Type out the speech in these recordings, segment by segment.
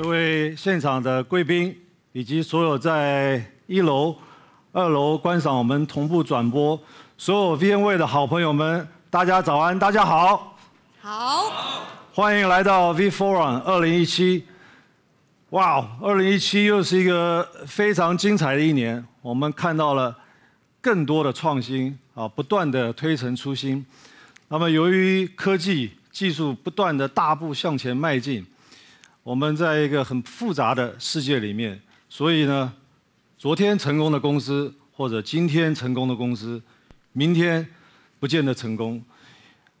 各位现场的贵宾，以及所有在一楼、二楼观赏我们同步转播所有 v n y 的好朋友们，大家早安，大家好，好，欢迎来到 V Forum 2017。哇，2017又是一个非常精彩的一年，我们看到了更多的创新啊，不断的推陈出新。那么，由于科技技术不断的大步向前迈进。我们在一个很复杂的世界里面，所以呢，昨天成功的公司或者今天成功的公司，明天不见得成功。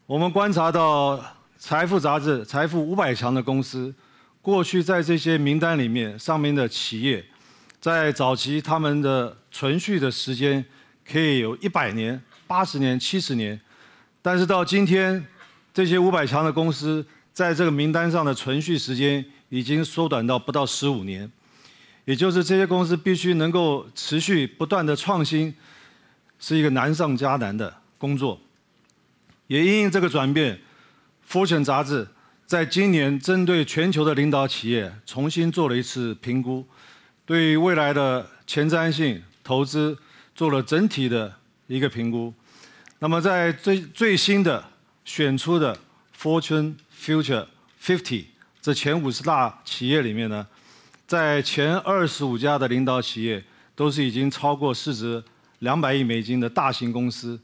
我们观察到《财富》杂志《财富》五百强的公司，过去在这些名单里面上面的企业，在早期他们的存续的时间可以有一百年、八十年、七十年，但是到今天，这些五百强的公司在这个名单上的存续时间。已经缩短到不到十五年，也就是这些公司必须能够持续不断的创新，是一个难上加难的工作。也因为这个转变，《Fortune》杂志在今年针对全球的领导企业重新做了一次评估，对于未来的前瞻性投资做了整体的一个评估。那么在最最新的选出的《Fortune Future Fifty。这前五十大企业里面呢，在前二十五家的领导企业都是已经超过市值两百亿美金的大型公司。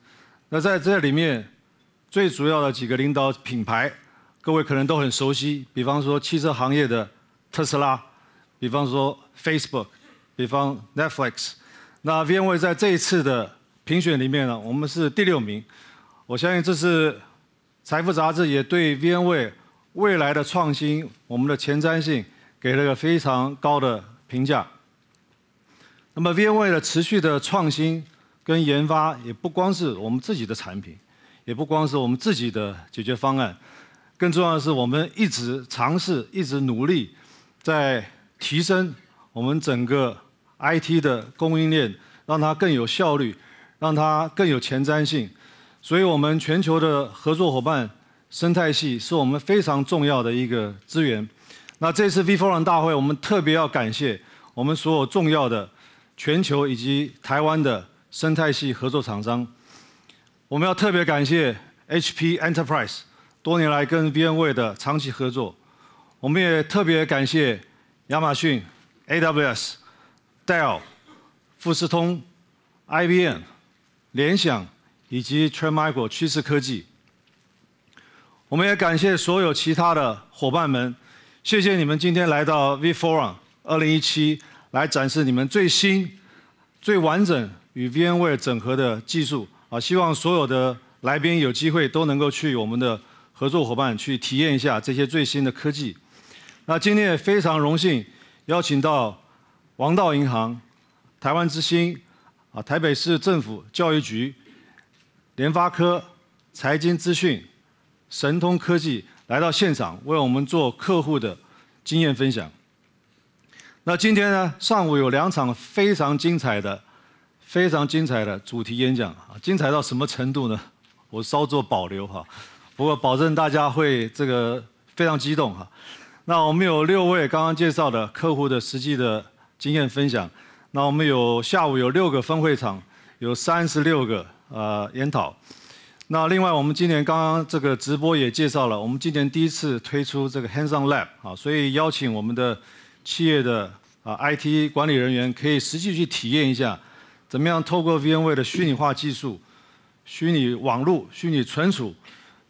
那在这里面，最主要的几个领导品牌，各位可能都很熟悉，比方说汽车行业的特斯拉，比方说 Facebook，比方 Netflix。那 VMW 在这一次的评选里面呢，我们是第六名。我相信这是《财富》杂志也对 VMW。未来的创新，我们的前瞻性给了个非常高的评价。那么，VMware 的持续的创新跟研发，也不光是我们自己的产品，也不光是我们自己的解决方案，更重要的是，我们一直尝试、一直努力，在提升我们整个 IT 的供应链，让它更有效率，让它更有前瞻性。所以，我们全球的合作伙伴。生态系是我们非常重要的一个资源。那这次 V Forum 大会，我们特别要感谢我们所有重要的全球以及台湾的生态系合作厂商。我们要特别感谢 H P Enterprise 多年来跟 V N V 的长期合作。我们也特别感谢亚马逊 A W S、Dell、富士通、I B M、联想以及 t r e n Micro 趋势科技。我们也感谢所有其他的伙伴们，谢谢你们今天来到 V Forum 二零一七来展示你们最新、最完整与 VMware 整合的技术啊！希望所有的来宾有机会都能够去我们的合作伙伴去体验一下这些最新的科技。那今天也非常荣幸邀请到王道银行、台湾之星、啊台北市政府教育局、联发科、财经资讯。神通科技来到现场，为我们做客户的经验分享。那今天呢，上午有两场非常精彩的、非常精彩的主题演讲啊，精彩到什么程度呢？我稍作保留哈，不过保证大家会这个非常激动哈。那我们有六位刚刚介绍的客户的实际的经验分享。那我们有下午有六个分会场，有三十六个呃研讨。那另外，我们今年刚刚这个直播也介绍了，我们今年第一次推出这个 Hands-on Lab 啊，所以邀请我们的企业的啊 IT 管理人员可以实际去体验一下，怎么样透过 VMware 的虚拟化技术、虚拟网络、虚拟存储，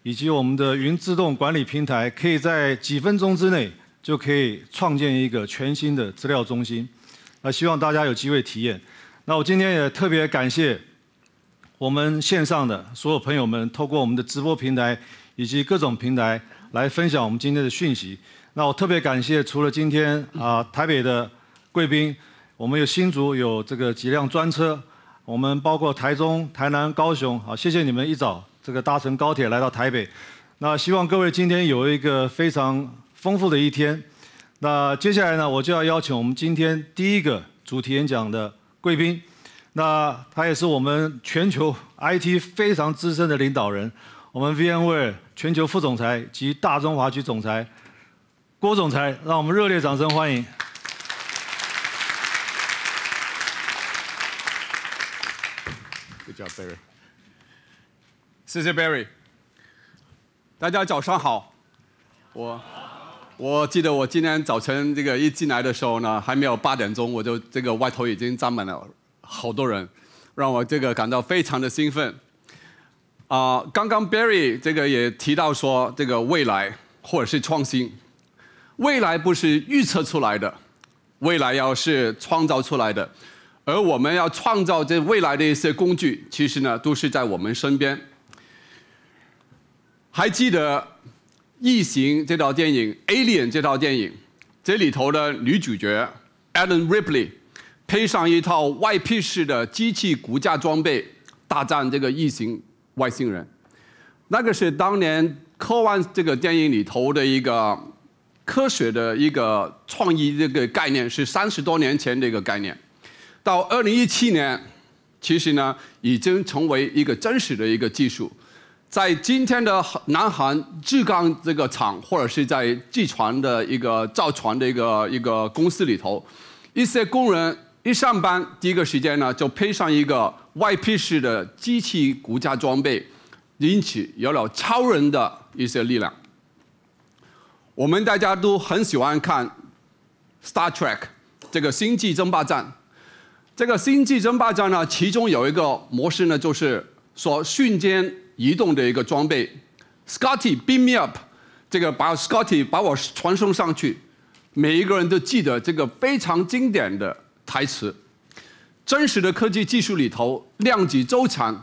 以及我们的云自动管理平台，可以在几分钟之内就可以创建一个全新的资料中心。那希望大家有机会体验。那我今天也特别感谢。我们线上的所有朋友们，透过我们的直播平台以及各种平台来分享我们今天的讯息。那我特别感谢，除了今天啊台北的贵宾，我们有新竹有这个几辆专车，我们包括台中、台南、高雄，好谢谢你们一早这个搭乘高铁来到台北。那希望各位今天有一个非常丰富的一天。那接下来呢，我就要邀请我们今天第一个主题演讲的贵宾。那他也是我们全球 IT 非常资深的领导人，我们 VMware 全球副总裁及大中华区总裁郭总裁，让我们热烈掌声欢迎。Good job, Barry。谢谢 Barry。大家早上好。我，我记得我今天早晨这个一进来的时候呢，还没有八点钟，我就这个外头已经沾满了。好多人，让我这个感到非常的兴奋。啊，刚刚 Barry 这个也提到说，这个未来或者是创新，未来不是预测出来的，未来要是创造出来的，而我们要创造这未来的一些工具，其实呢都是在我们身边。还记得《异形》这套电影，《Alien》这套电影，这里头的女主角 Ellen Ripley。配上一套外皮式的机器骨架装备，大战这个异形外星人，那个是当年科幻这个电影里头的一个科学的一个创意，这个概念是三十多年前的一个概念。到二零一七年，其实呢已经成为一个真实的一个技术，在今天的南韩制钢这个厂，或者是在机船的一个造船的一个一个公司里头，一些工人。一上班，第一个时间呢，就配上一个外皮式的机器骨架装备，因此有了超人的一些力量。我们大家都很喜欢看《Star Trek》这个《星际争霸战》。这个《星际争霸战》呢，其中有一个模式呢，就是说瞬间移动的一个装备，Scotty，Beam me up，这个把 Scotty 把我传送上去。每一个人都记得这个非常经典的。台词，真实的科技技术里头，量子纠缠，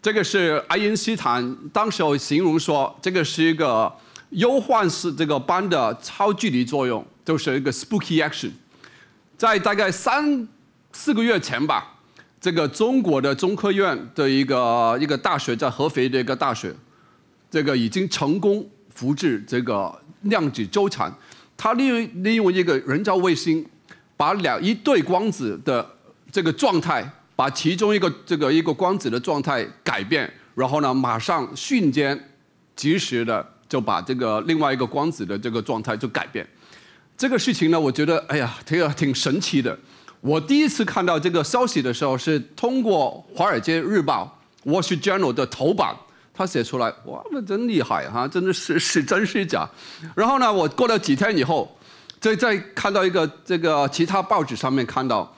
这个是爱因斯坦当时候形容说，这个是一个忧患式这个般的超距离作用，就是一个 spooky action。在大概三四个月前吧，这个中国的中科院的一个一个大学，在合肥的一个大学，这个已经成功复制这个量子纠缠，它利用利用一个人造卫星。把两一对光子的这个状态，把其中一个这个一个光子的状态改变，然后呢，马上瞬间及时的就把这个另外一个光子的这个状态就改变。这个事情呢，我觉得哎呀，这个挺神奇的。我第一次看到这个消息的时候，是通过《华尔街日报》（Wall Street Journal） 的头版，他写出来，哇，那真厉害哈，真的是是真是假？然后呢，我过了几天以后。在在看到一个这个其他报纸上面看到，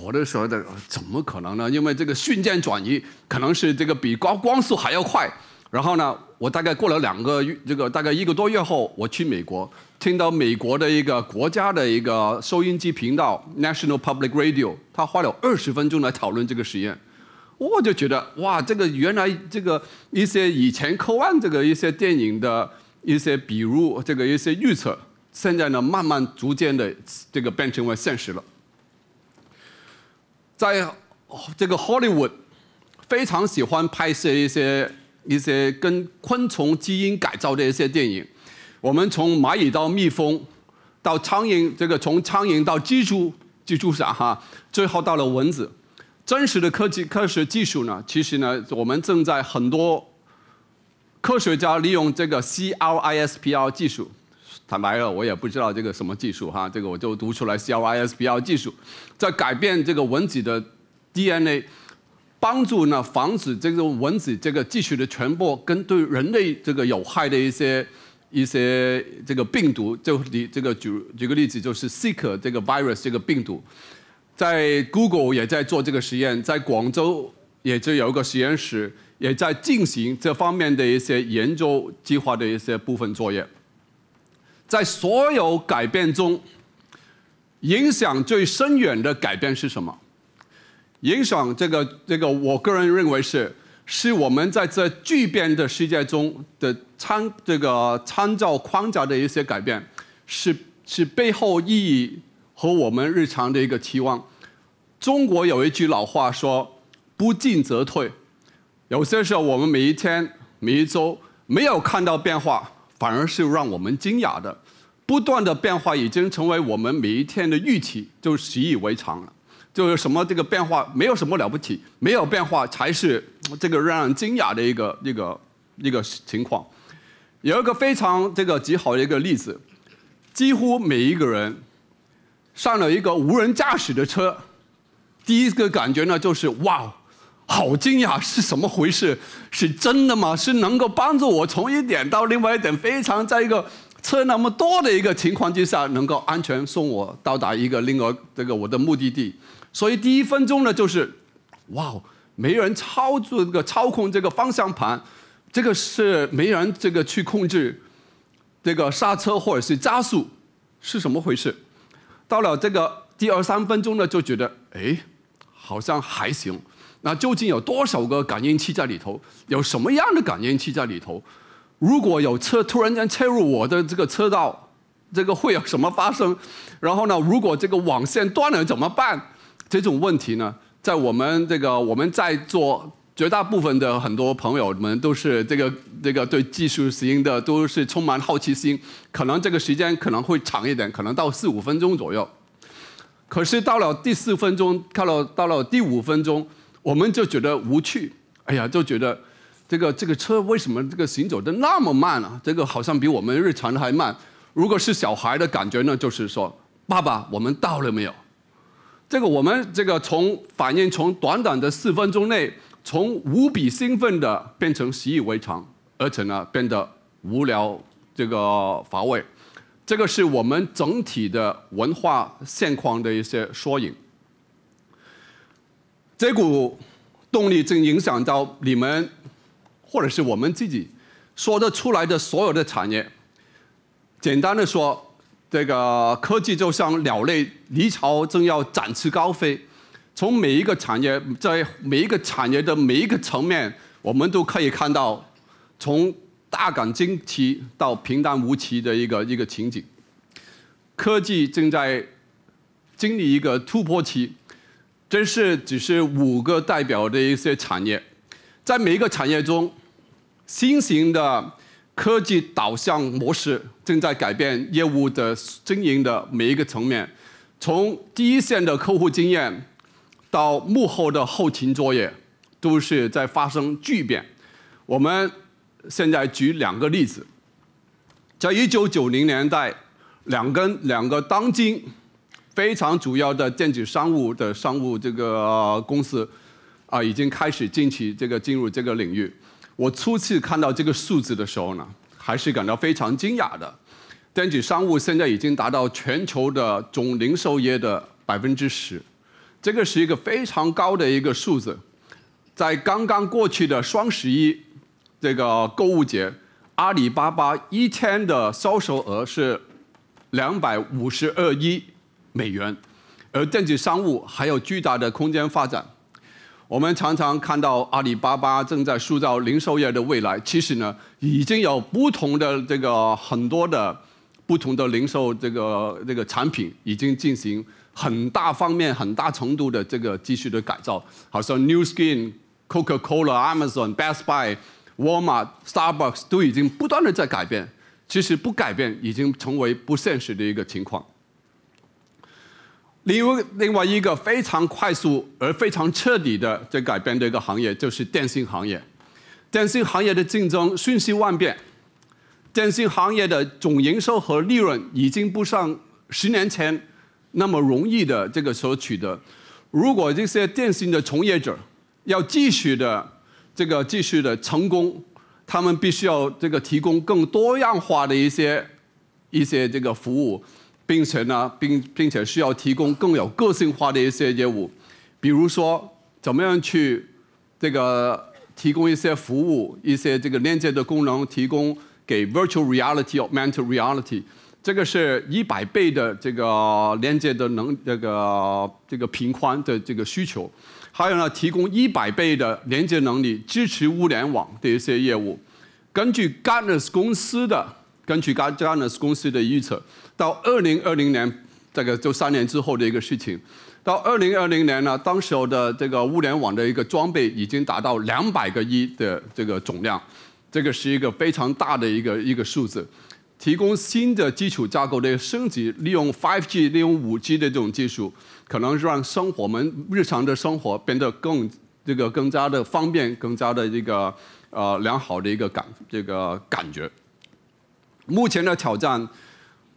我的说的怎么可能呢？因为这个瞬间转移可能是这个比光光速还要快。然后呢，我大概过了两个月，这个大概一个多月后，我去美国，听到美国的一个国家的一个收音机频道 National Public Radio，他花了二十分钟来讨论这个实验，我就觉得哇，这个原来这个一些以前科幻这个一些电影的一些比如这个一些预测。现在呢，慢慢逐渐的这个变成为现实了。在这个 Hollywood，非常喜欢拍摄一些一些跟昆虫基因改造的一些电影。我们从蚂蚁到蜜蜂，到苍蝇，这个从苍蝇到蜘蛛、蜘蛛侠哈，最后到了蚊子。真实的科技科学技术呢，其实呢，我们正在很多科学家利用这个 CRISPR 技术。坦白了，我也不知道这个什么技术哈，这个我就读出来 CRISPR 技术，在改变这个蚊子的 DNA，帮助呢防止这个蚊子这个继续的传播跟对人类这个有害的一些一些这个病毒，就你这个举举个例子就是 Sick 这个 virus 这个病毒，在 Google 也在做这个实验，在广州也就有一个实验室也在进行这方面的一些研究计划的一些部分作业。在所有改变中，影响最深远的改变是什么？影响这个这个，我个人认为是，是我们在这巨变的世界中的参这个参照框架的一些改变，是是背后意义和我们日常的一个期望。中国有一句老话说：“不进则退。”有些时候，我们每一天、每一周没有看到变化。反而是让我们惊讶的，不断的变化已经成为我们每一天的预期，就习以为常了。就是什么这个变化没有什么了不起，没有变化才是这个让人惊讶的一个一个一个情况。有一个非常这个极好的一个例子，几乎每一个人上了一个无人驾驶的车，第一个感觉呢就是哇。好惊讶，是什么回事？是真的吗？是能够帮助我从一点到另外一点，非常在一个车那么多的一个情况之下，能够安全送我到达一个另外这个我的目的地。所以第一分钟呢，就是哇，没人操作这个操控这个方向盘，这个是没人这个去控制这个刹车或者是加速，是什么回事？到了这个第二三分钟呢，就觉得哎，好像还行。那究竟有多少个感应器在里头？有什么样的感应器在里头？如果有车突然间切入我的这个车道，这个会有什么发生？然后呢，如果这个网线断了怎么办？这种问题呢，在我们这个我们在做，绝大部分的很多朋友们都是这个这个对技术型的都是充满好奇心。可能这个时间可能会长一点，可能到四五分钟左右。可是到了第四分钟，到了到了第五分钟。我们就觉得无趣，哎呀，就觉得这个这个车为什么这个行走的那么慢啊？这个好像比我们日常的还慢。如果是小孩的感觉呢，就是说，爸爸，我们到了没有？这个我们这个从反应从短短的四分钟内，从无比兴奋的变成习以为常，而且呢变得无聊这个乏味。这个是我们整体的文化现况的一些缩影。这股动力正影响到你们，或者是我们自己说得出来的所有的产业。简单的说，这个科技就像鸟类离巢，正要展翅高飞。从每一个产业，在每一个产业的每一个层面，我们都可以看到，从大感惊奇到平淡无奇的一个一个情景。科技正在经历一个突破期。这是只是五个代表的一些产业，在每一个产业中，新型的科技导向模式正在改变业务的经营的每一个层面，从第一线的客户经验，到幕后的后勤作业，都是在发生巨变。我们现在举两个例子，在一九九零年代，两根两个当今。非常主要的电子商务的商务这个公司，啊，已经开始进起这个进入这个领域。我初次看到这个数字的时候呢，还是感到非常惊讶的。电子商务现在已经达到全球的总零售业的百分之十，这个是一个非常高的一个数字。在刚刚过去的双十一这个购物节，阿里巴巴一天的销售额是两百五十二亿。美元，而电子商务还有巨大的空间发展。我们常常看到阿里巴巴正在塑造零售业的未来。其实呢，已经有不同的这个很多的不同的零售这个这个产品已经进行很大方面、很大程度的这个继续的改造。好像 New Skin、Coca-Cola、Amazon、Best Buy、Walmart、Starbucks 都已经不断的在改变。其实不改变已经成为不现实的一个情况。另外另外一个非常快速而非常彻底的在改变的一个行业就是电信行业，电信行业的竞争瞬息万变，电信行业的总营收和利润已经不像十年前那么容易的这个所取得。如果这些电信的从业者要继续的这个继续的成功，他们必须要这个提供更多样化的一些一些这个服务。并且呢，并并且需要提供更有个性化的一些业务，比如说怎么样去这个提供一些服务，一些这个连接的功能，提供给 virtual reality or mental reality，这个是一百倍的这个连接的能这个这个频宽的这个需求，还有呢，提供一百倍的连接能力，支持物联网的一些业务，根据 Gartner 公司的。根据 g a 加加 n a 公司的预测，到二零二零年，这个就三年之后的一个事情。到二零二零年呢，当时候的这个物联网的一个装备已经达到两百个亿的这个总量，这个是一个非常大的一个一个数字。提供新的基础架构的升级，利用 5G、利用 5G 的这种技术，可能让生活们日常的生活变得更这个更加的方便，更加的这个呃良好的一个感这个感觉。目前的挑战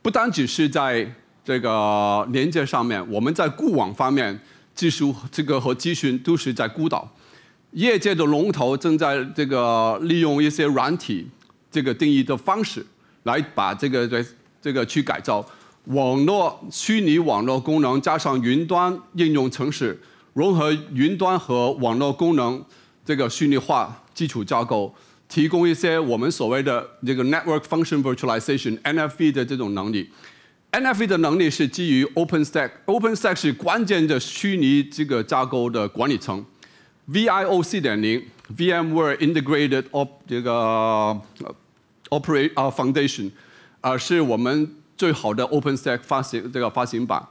不单只是在这个连接上面，我们在固网方面技术这个和咨询都是在孤岛。业界的龙头正在这个利用一些软体这个定义的方式，来把这个这这个去改造网络虚拟网络功能，加上云端应用城市，融合云端和网络功能这个虚拟化基础架构。提供一些我们所谓的这个 network function virtualization（Nfv） 的这种能力。Nfv 的能力是基于 OpenStack，OpenStack 是关键的虚拟这个架构的管理层。VIO 四点零，VMware Integrated 这个 operate Foundation 啊，是我们最好的 OpenStack 发行这个发行版。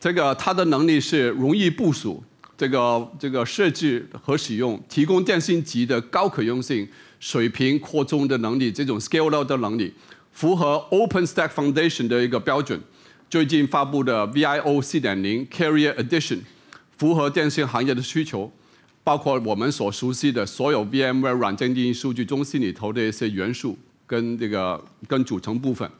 这个它的能力是容易部署，这个这个设置和使用，提供电信级的高可用性。水平扩充的能力，这种 scale out 的能力，符合 OpenStack Foundation 的一个标准。最近发布的 VIO 4点零 Carrier Edition，符合电信行业的需求，包括我们所熟悉的所有 VMware 软件定义数据中心里头的一些元素跟这个跟组成部分。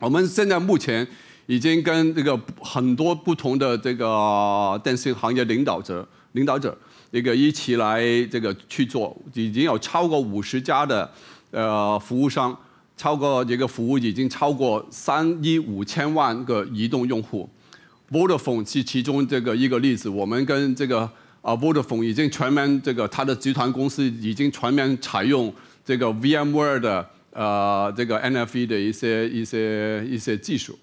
我们现在目前已经跟这个很多不同的这个电信行业领导者领导者。这个一起来这个去做，已经有超过五十家的呃服务商，超过这个服务已经超过三亿五千万个移动用户。Vodafone 是其中这个一个例子，我们跟这个啊 Vodafone 已经全面这个它的集团公司已经全面采用这个 VMware 的呃这个 NFV 的一些一些一些技术。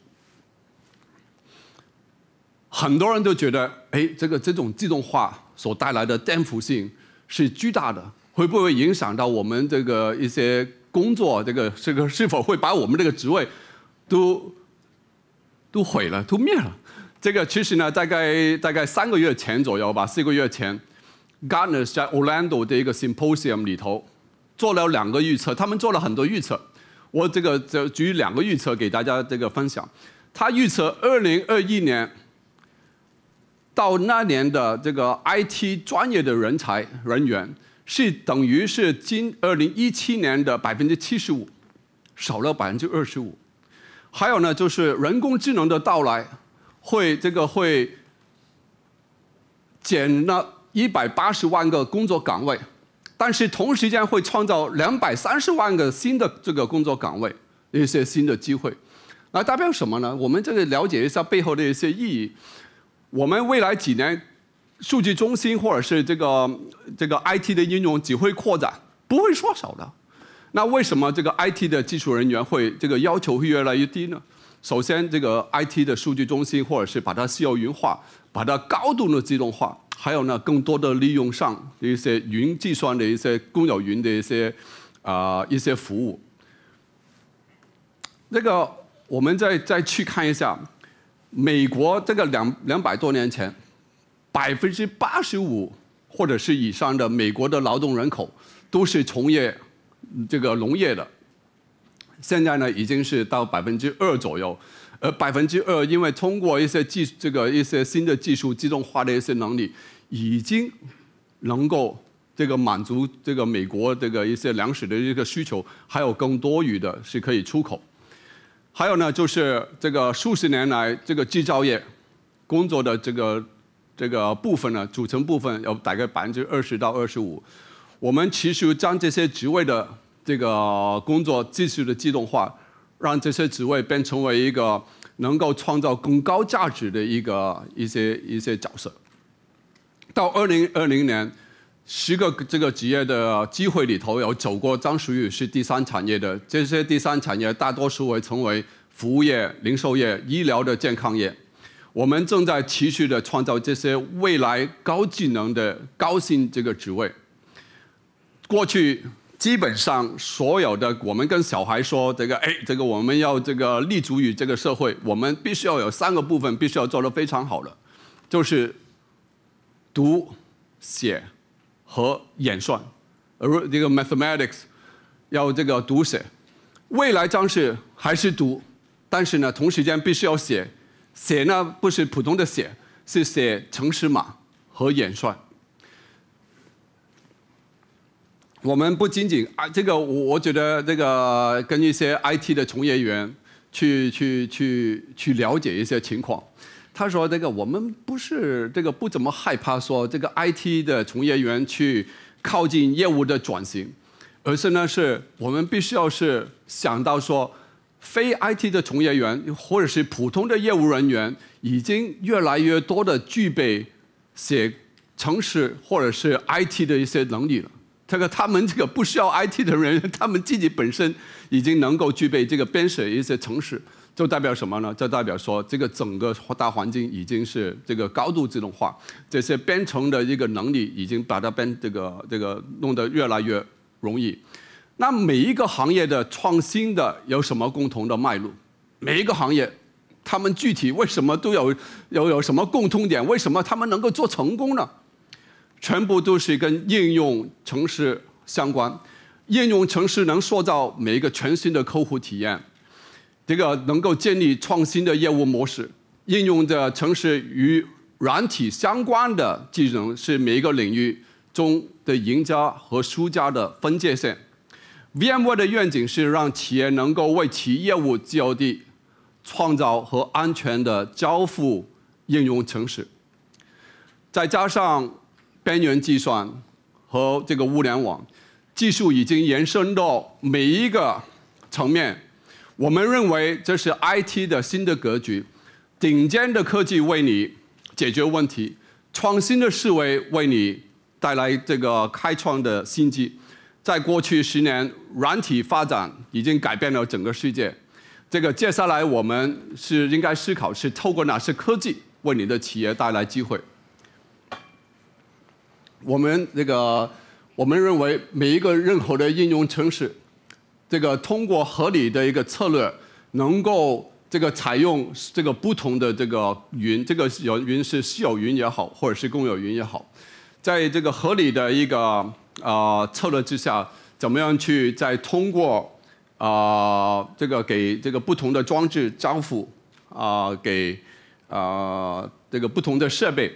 很多人都觉得，哎，这个这种自动化。所带来的颠覆性是巨大的，会不会影响到我们这个一些工作？这个这个是否会把我们这个职位都都毁了、都灭了？这个其实呢，大概大概三个月前左右吧，四个月前 g a r n e r 在 Orlando 的一个 Symposium 里头做了两个预测，他们做了很多预测，我这个就举两个预测给大家这个分享。他预测二零二一年。到那年的这个 IT 专业的人才人员是等于是今二零一七年的百分之七十五，少了百分之二十五。还有呢，就是人工智能的到来，会这个会减了一百八十万个工作岗位，但是同时间会创造两百三十万个新的这个工作岗位，一些新的机会。那代表什么呢？我们这个了解一下背后的一些意义。我们未来几年，数据中心或者是这个这个 IT 的应用只会扩展，不会缩小的。那为什么这个 IT 的技术人员会这个要求会越来越低呢？首先，这个 IT 的数据中心或者是把它私有云化，把它高度的自动化，还有呢，更多的利用上一些云计算的一些公有云的一些啊一些服务。那个，我们再再去看一下。美国这个两两百多年前，百分之八十五或者是以上的美国的劳动人口都是从业这个农业的，现在呢已经是到百分之二左右，而百分之二因为通过一些技这个一些新的技术自动化的一些能力，已经能够这个满足这个美国这个一些粮食的一个需求，还有更多余的是可以出口。还有呢，就是这个数十年来，这个制造业工作的这个这个部分呢，组成部分有大概百分之二十到二十五。我们其实将这些职位的这个工作技术的自动化，让这些职位变成为一个能够创造更高价值的一个一些一些角色。到二零二零年。十个这个职业的机会里头，有走过张淑玉是第三产业的，这些第三产业大多数会成为服务业、零售业、医疗的健康业。我们正在持续的创造这些未来高技能的高薪这个职位。过去基本上所有的我们跟小孩说，这个哎，这个我们要这个立足于这个社会，我们必须要有三个部分必须要做得非常好的，就是读写。和演算，这个 mathematics 要这个读写，未来将是还是读，但是呢，同时间必须要写，写呢不是普通的写，是写程式码和演算。我们不仅仅啊，这个我我觉得这个跟一些 I T 的从业员去去去去了解一些情况。他说：“这个我们不是这个不怎么害怕说这个 IT 的从业人员去靠近业务的转型，而是呢是我们必须要是想到说，非 IT 的从业人员或者是普通的业务人员已经越来越多的具备写程式或者是 IT 的一些能力了。这个他们这个不需要 IT 的人他们自己本身已经能够具备这个编写一些程式。”就代表什么呢？就代表说，这个整个大环境已经是这个高度自动化，这些编程的一个能力已经把它编这个这个弄得越来越容易。那每一个行业的创新的有什么共同的脉络？每一个行业，他们具体为什么都有有有什么共通点？为什么他们能够做成功呢？全部都是跟应用城市相关，应用城市能塑造每一个全新的客户体验。这个能够建立创新的业务模式，应用的城市与软体相关的技能是每一个领域中的赢家和输家的分界线。VMware 的愿景是让企业能够为其业业务交地创造和安全的交付应用城市，再加上边缘计算和这个物联网技术已经延伸到每一个层面。我们认为这是 IT 的新的格局，顶尖的科技为你解决问题，创新的思维为你带来这个开创的新机。在过去十年，软体发展已经改变了整个世界。这个接下来我们是应该思考，是透过哪些科技为你的企业带来机会？我们这个我们认为每一个任何的应用程式。这个通过合理的一个策略，能够这个采用这个不同的这个云，这个有云是私有云也好，或者是公有云也好，在这个合理的一个啊策略之下，怎么样去再通过啊这个给这个不同的装置交付啊给啊这个不同的设备。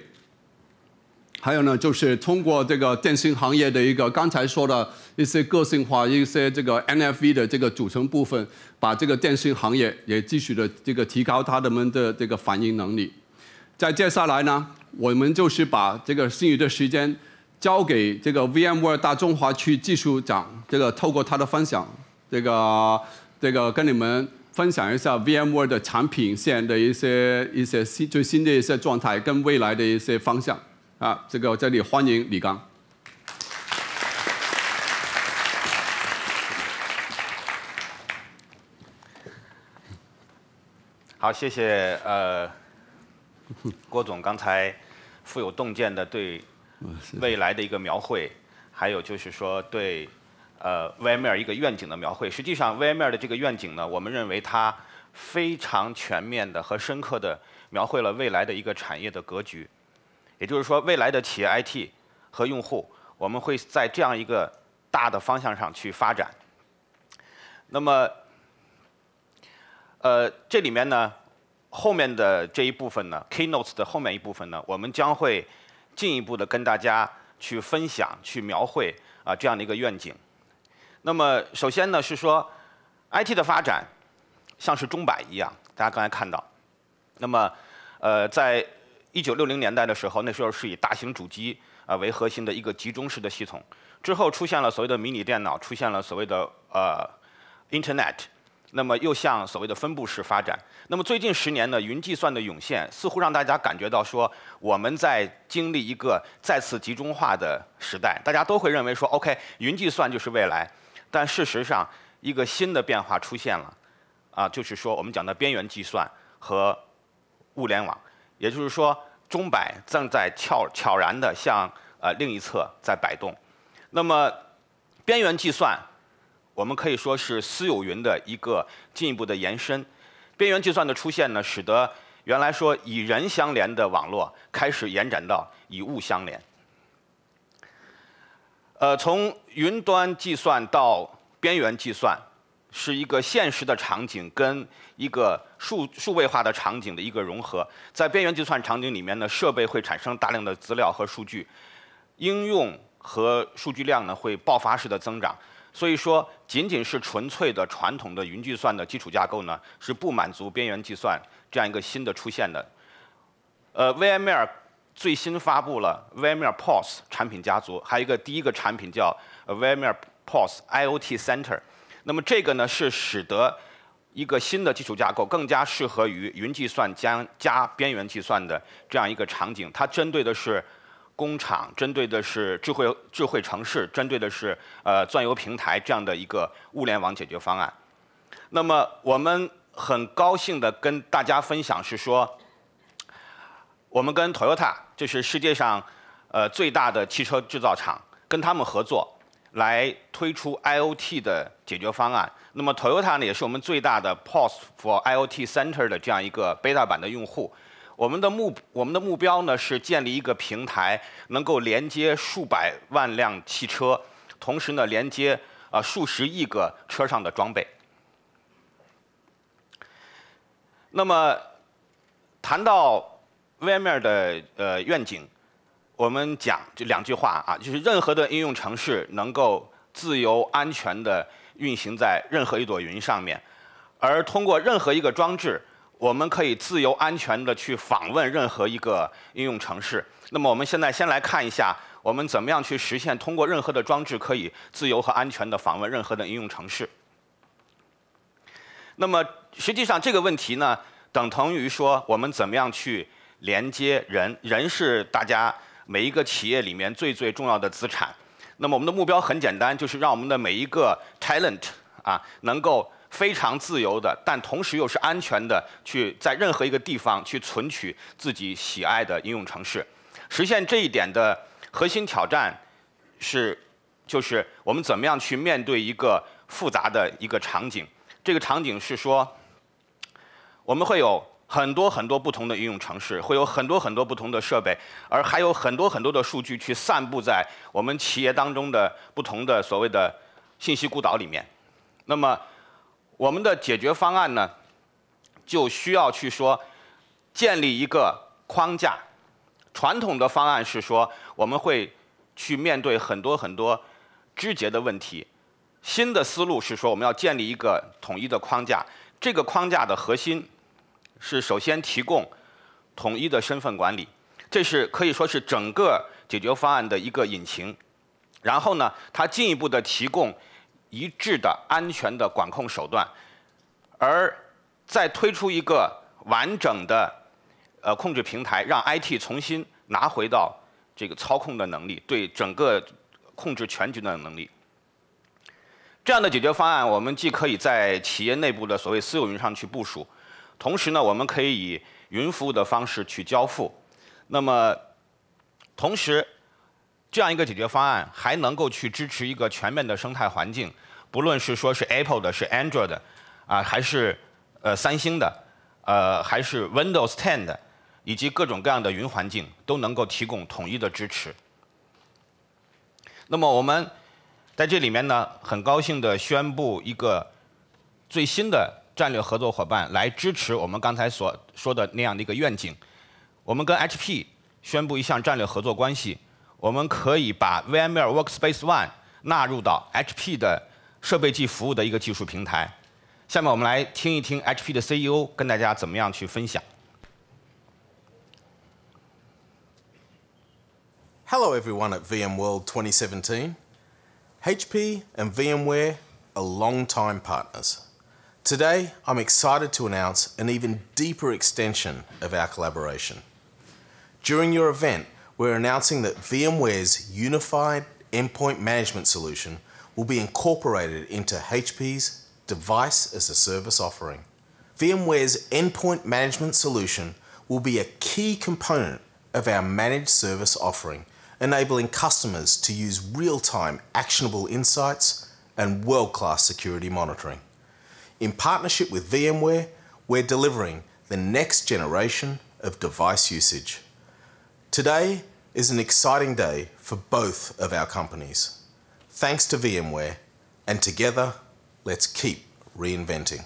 还有呢，就是通过这个电信行业的一个刚才说的一些个性化、一些这个 N F V 的这个组成部分，把这个电信行业也继续的这个提高他们的这个反应能力。在接下来呢，我们就是把这个剩余的时间交给这个 VMware 大中华区技术长，这个透过他的分享，这个这个跟你们分享一下 VMware 的产品线的一些一些新最新的一些状态跟未来的一些方向。啊，这个这里欢迎李刚。好，谢谢呃，郭总刚才富有洞见的对未来的一个描绘，还有就是说对呃 VMR 一个愿景的描绘。实际上，VMR 的这个愿景呢，我们认为它非常全面的和深刻的描绘了未来的一个产业的格局。也就是说，未来的企业 IT 和用户，我们会在这样一个大的方向上去发展。那么，呃，这里面呢，后面的这一部分呢，Keynotes 的后面一部分呢，我们将会进一步的跟大家去分享、去描绘啊这样的一个愿景。那么，首先呢，是说 IT 的发展像是钟摆一样，大家刚才看到。那么，呃，在一九六零年代的时候，那时候是以大型主机啊为核心的一个集中式的系统。之后出现了所谓的迷你电脑，出现了所谓的呃，Internet。那么又向所谓的分布式发展。那么最近十年呢，云计算的涌现，似乎让大家感觉到说，我们在经历一个再次集中化的时代。大家都会认为说，OK，云计算就是未来。但事实上，一个新的变化出现了，啊，就是说我们讲的边缘计算和物联网。也就是说，钟摆正在悄悄然的向呃另一侧在摆动。那么，边缘计算，我们可以说是私有云的一个进一步的延伸。边缘计算的出现呢，使得原来说以人相连的网络开始延展到以物相连。呃，从云端计算到边缘计算。是一个现实的场景跟一个数数位化的场景的一个融合，在边缘计算场景里面呢，设备会产生大量的资料和数据，应用和数据量呢会爆发式的增长，所以说仅仅是纯粹的传统的云计算的基础架构呢是不满足边缘计算这样一个新的出现的。呃，VMware 最新发布了 VMware Pulse 产品家族，还有一个第一个产品叫 VMware Pulse IoT Center。那么这个呢，是使得一个新的基础架构更加适合于云计算加加边缘计算的这样一个场景。它针对的是工厂，针对的是智慧智慧城市，针对的是呃钻油平台这样的一个物联网解决方案。那么我们很高兴的跟大家分享是说，我们跟 Toyota，这是世界上呃最大的汽车制造厂，跟他们合作。来推出 IOT 的解决方案。那么 Toyota 呢，也是我们最大的 Post for IOT Center 的这样一个 beta 版的用户。我们的目我们的目标呢，是建立一个平台，能够连接数百万辆汽车，同时呢，连接啊数十亿个车上的装备。那么谈到外面的呃愿景。我们讲这两句话啊，就是任何的应用城市能够自由安全的运行在任何一朵云上面，而通过任何一个装置，我们可以自由安全的去访问任何一个应用城市。那么我们现在先来看一下，我们怎么样去实现通过任何的装置可以自由和安全的访问任何的应用城市。那么实际上这个问题呢，等同于说我们怎么样去连接人，人是大家。每一个企业里面最最重要的资产。那么我们的目标很简单，就是让我们的每一个 talent 啊，能够非常自由的，但同时又是安全的，去在任何一个地方去存取自己喜爱的应用城市。实现这一点的核心挑战是，就是我们怎么样去面对一个复杂的一个场景。这个场景是说，我们会有。很多很多不同的应用程式，会有很多很多不同的设备，而还有很多很多的数据去散布在我们企业当中的不同的所谓的信息孤岛里面。那么，我们的解决方案呢，就需要去说建立一个框架。传统的方案是说我们会去面对很多很多枝节的问题，新的思路是说我们要建立一个统一的框架。这个框架的核心。是首先提供统一的身份管理，这是可以说是整个解决方案的一个引擎。然后呢，它进一步的提供一致的安全的管控手段，而再推出一个完整的呃控制平台，让 IT 重新拿回到这个操控的能力，对整个控制全局的能力。这样的解决方案，我们既可以在企业内部的所谓私有云上去部署。同时呢，我们可以以云服务的方式去交付。那么，同时这样一个解决方案还能够去支持一个全面的生态环境，不论是说是 Apple 的、是 Android 的啊，还是呃三星的，呃，还是 Windows Ten 的，以及各种各样的云环境，都能够提供统一的支持。那么我们在这里面呢，很高兴的宣布一个最新的。战略合作伙伴来支持我们刚才所说的那样的一个愿景。我们跟 HP 宣布一项战略合作关系，我们可以把 VMware Workspace One 纳入到 HP 的设备即服务的一个技术平台。下面我们来听一听 HP 的 CEO 跟大家怎么样去分享。Hello everyone at VMworld 2017. HP and VMware, a long time partners. Today, I'm excited to announce an even deeper extension of our collaboration. During your event, we're announcing that VMware's unified endpoint management solution will be incorporated into HP's device as a service offering. VMware's endpoint management solution will be a key component of our managed service offering, enabling customers to use real-time actionable insights and world-class security monitoring. In partnership with VMware, we're delivering the next generation of device usage. Today is an exciting day for both of our companies. Thanks to VMware, and together, let's keep reinventing.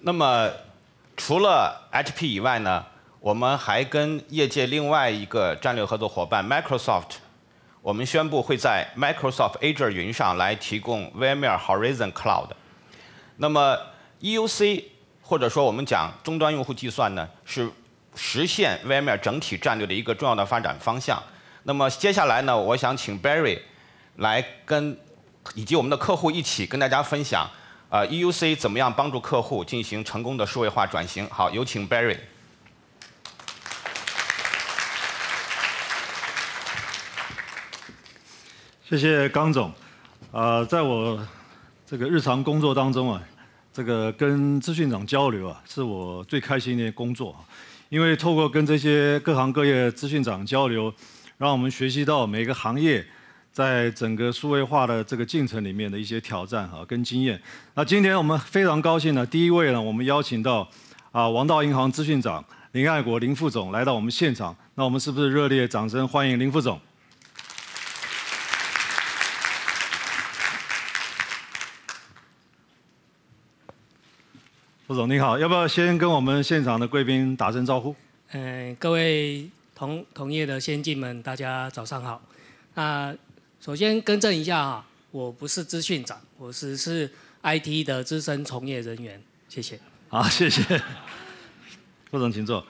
那么，除了 HP 以外呢，我们还跟业界另外一个战略合作伙伴 Microsoft 我们宣布会在 Microsoft Azure 云上来提供 VMware Horizon Cloud。那么 EUC，或者说我们讲终端用户计算呢，是实现 VMware 整体战略的一个重要的发展方向。那么接下来呢，我想请 Barry 来跟以及我们的客户一起跟大家分享，呃，EUC 怎么样帮助客户进行成功的数位化转型。好，有请 Barry。谢谢刚总，啊，在我这个日常工作当中啊，这个跟资讯长交流啊，是我最开心的一工作啊，因为透过跟这些各行各业资讯长交流，让我们学习到每个行业在整个数位化的这个进程里面的一些挑战啊，跟经验。那今天我们非常高兴呢，第一位呢，我们邀请到啊，王道银行资讯长林爱国林副总来到我们现场，那我们是不是热烈掌声欢迎林副总？傅总你好，要不要先跟我们现场的贵宾打声招呼？嗯，各位同同业的先进们，大家早上好。那首先更正一下哈，我不是资讯长，我只是 IT 的资深从业人员。谢谢。好，谢谢。傅 总请坐。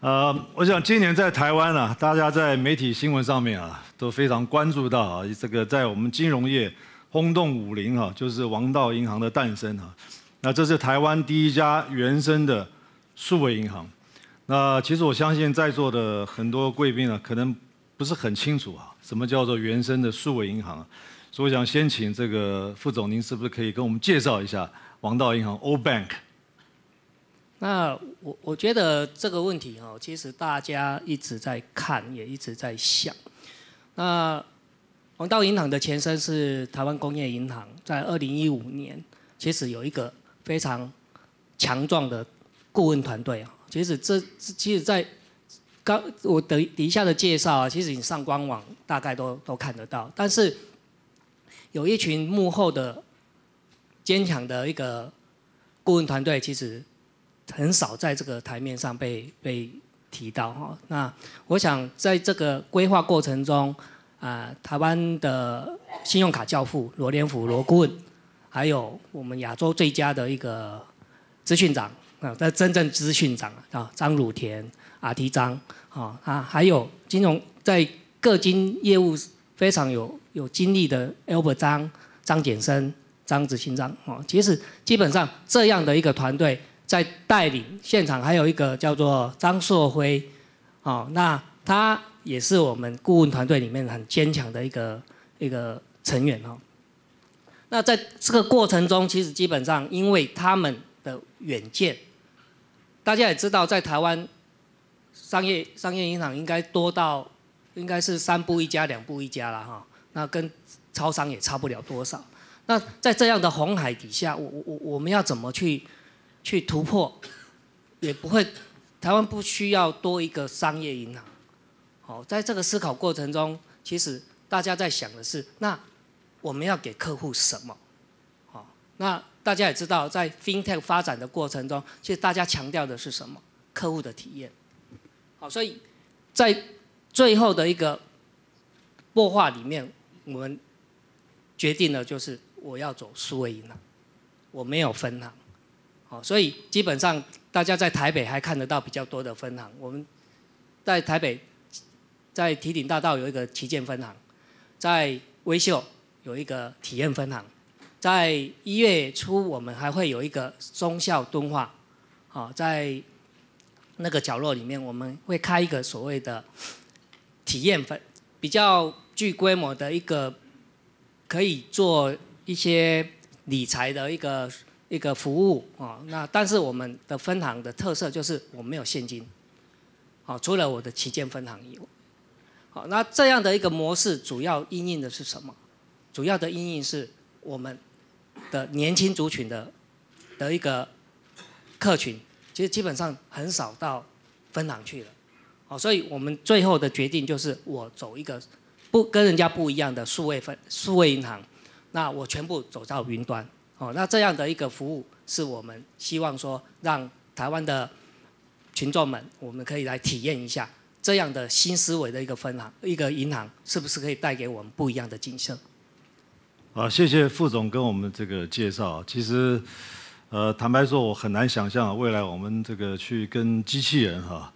呃，我想今年在台湾啊，大家在媒体新闻上面啊，都非常关注到啊，这个在我们金融业轰动武林啊，就是王道银行的诞生啊。那这是台湾第一家原生的数位银行。那其实我相信在座的很多贵宾啊，可能不是很清楚啊，什么叫做原生的数位银行。所以我想先请这个副总，您是不是可以跟我们介绍一下王道银行 o l Bank？那我我觉得这个问题哦，其实大家一直在看，也一直在想。那王道银行的前身是台湾工业银行，在二零一五年，其实有一个。非常强壮的顾问团队啊，其实这其实在刚我等底下的介绍啊，其实你上官网大概都都看得到。但是有一群幕后的坚强的一个顾问团队，其实很少在这个台面上被被提到哈。那我想在这个规划过程中啊，台湾的信用卡教父罗连福罗顾问。还有我们亚洲最佳的一个资讯长啊，那真正资讯长啊，张汝田、阿提张啊，啊，还有金融在各金业务非常有有经历的 Albert 张、张俭生、张子钦张啊，其实基本上这样的一个团队在带领现场，还有一个叫做张硕辉啊，那他也是我们顾问团队里面很坚强的一个一个成员哦。那在这个过程中，其实基本上因为他们的远见，大家也知道，在台湾，商业商业银行应该多到应该是三步一家、两步一家了哈。那跟超商也差不了多少。那在这样的红海底下，我我我我们要怎么去去突破？也不会，台湾不需要多一个商业银行。好，在这个思考过程中，其实大家在想的是那。我们要给客户什么？好，那大家也知道，在 FinTech 发展的过程中，其实大家强调的是什么？客户的体验。好，所以在最后的一个弱化里面，我们决定了就是我要走数位银行，我没有分行。好，所以基本上大家在台北还看得到比较多的分行。我们在台北，在提鼎大道有一个旗舰分行，在微秀。有一个体验分行，在一月初我们还会有一个中校敦化，好在那个角落里面我们会开一个所谓的体验分，比较具规模的一个可以做一些理财的一个一个服务啊。那但是我们的分行的特色就是我没有现金，好除了我的旗舰分行以外，好那这样的一个模式主要应用的是什么？主要的阴影是我们的年轻族群的的一个客群，其实基本上很少到分行去了，哦，所以我们最后的决定就是我走一个不跟人家不一样的数位分数位银行，那我全部走到云端，哦，那这样的一个服务是我们希望说让台湾的群众们，我们可以来体验一下这样的新思维的一个分行一个银行，是不是可以带给我们不一样的景色？啊，谢谢副总跟我们这个介绍。其实，呃，坦白说，我很难想象未来我们这个去跟机器人哈，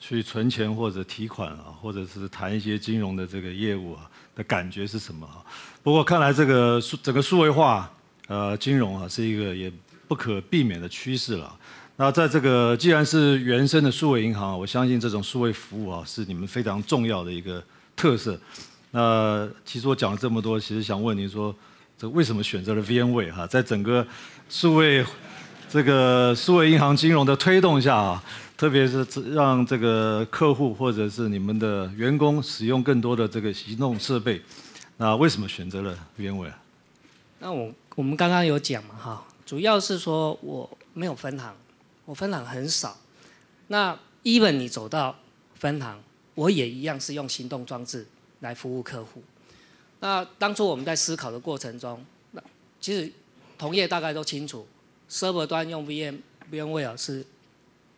去存钱或者提款啊，或者是谈一些金融的这个业务啊的感觉是什么啊。不过看来这个数整个数位化呃金融啊是一个也不可避免的趋势了。那在这个既然是原生的数位银行，我相信这种数位服务啊是你们非常重要的一个特色。那其实我讲了这么多，其实想问您说，这为什么选择了 v n w 哈？在整个数位这个数位银行金融的推动下啊，特别是让这个客户或者是你们的员工使用更多的这个移动设备，那为什么选择了 v n w 啊？那我我们刚刚有讲嘛哈，主要是说我没有分行，我分行很少。那 even 你走到分行，我也一样是用行动装置。来服务客户。那当初我们在思考的过程中，那其实同业大概都清楚，server 端用 VM，VMware 是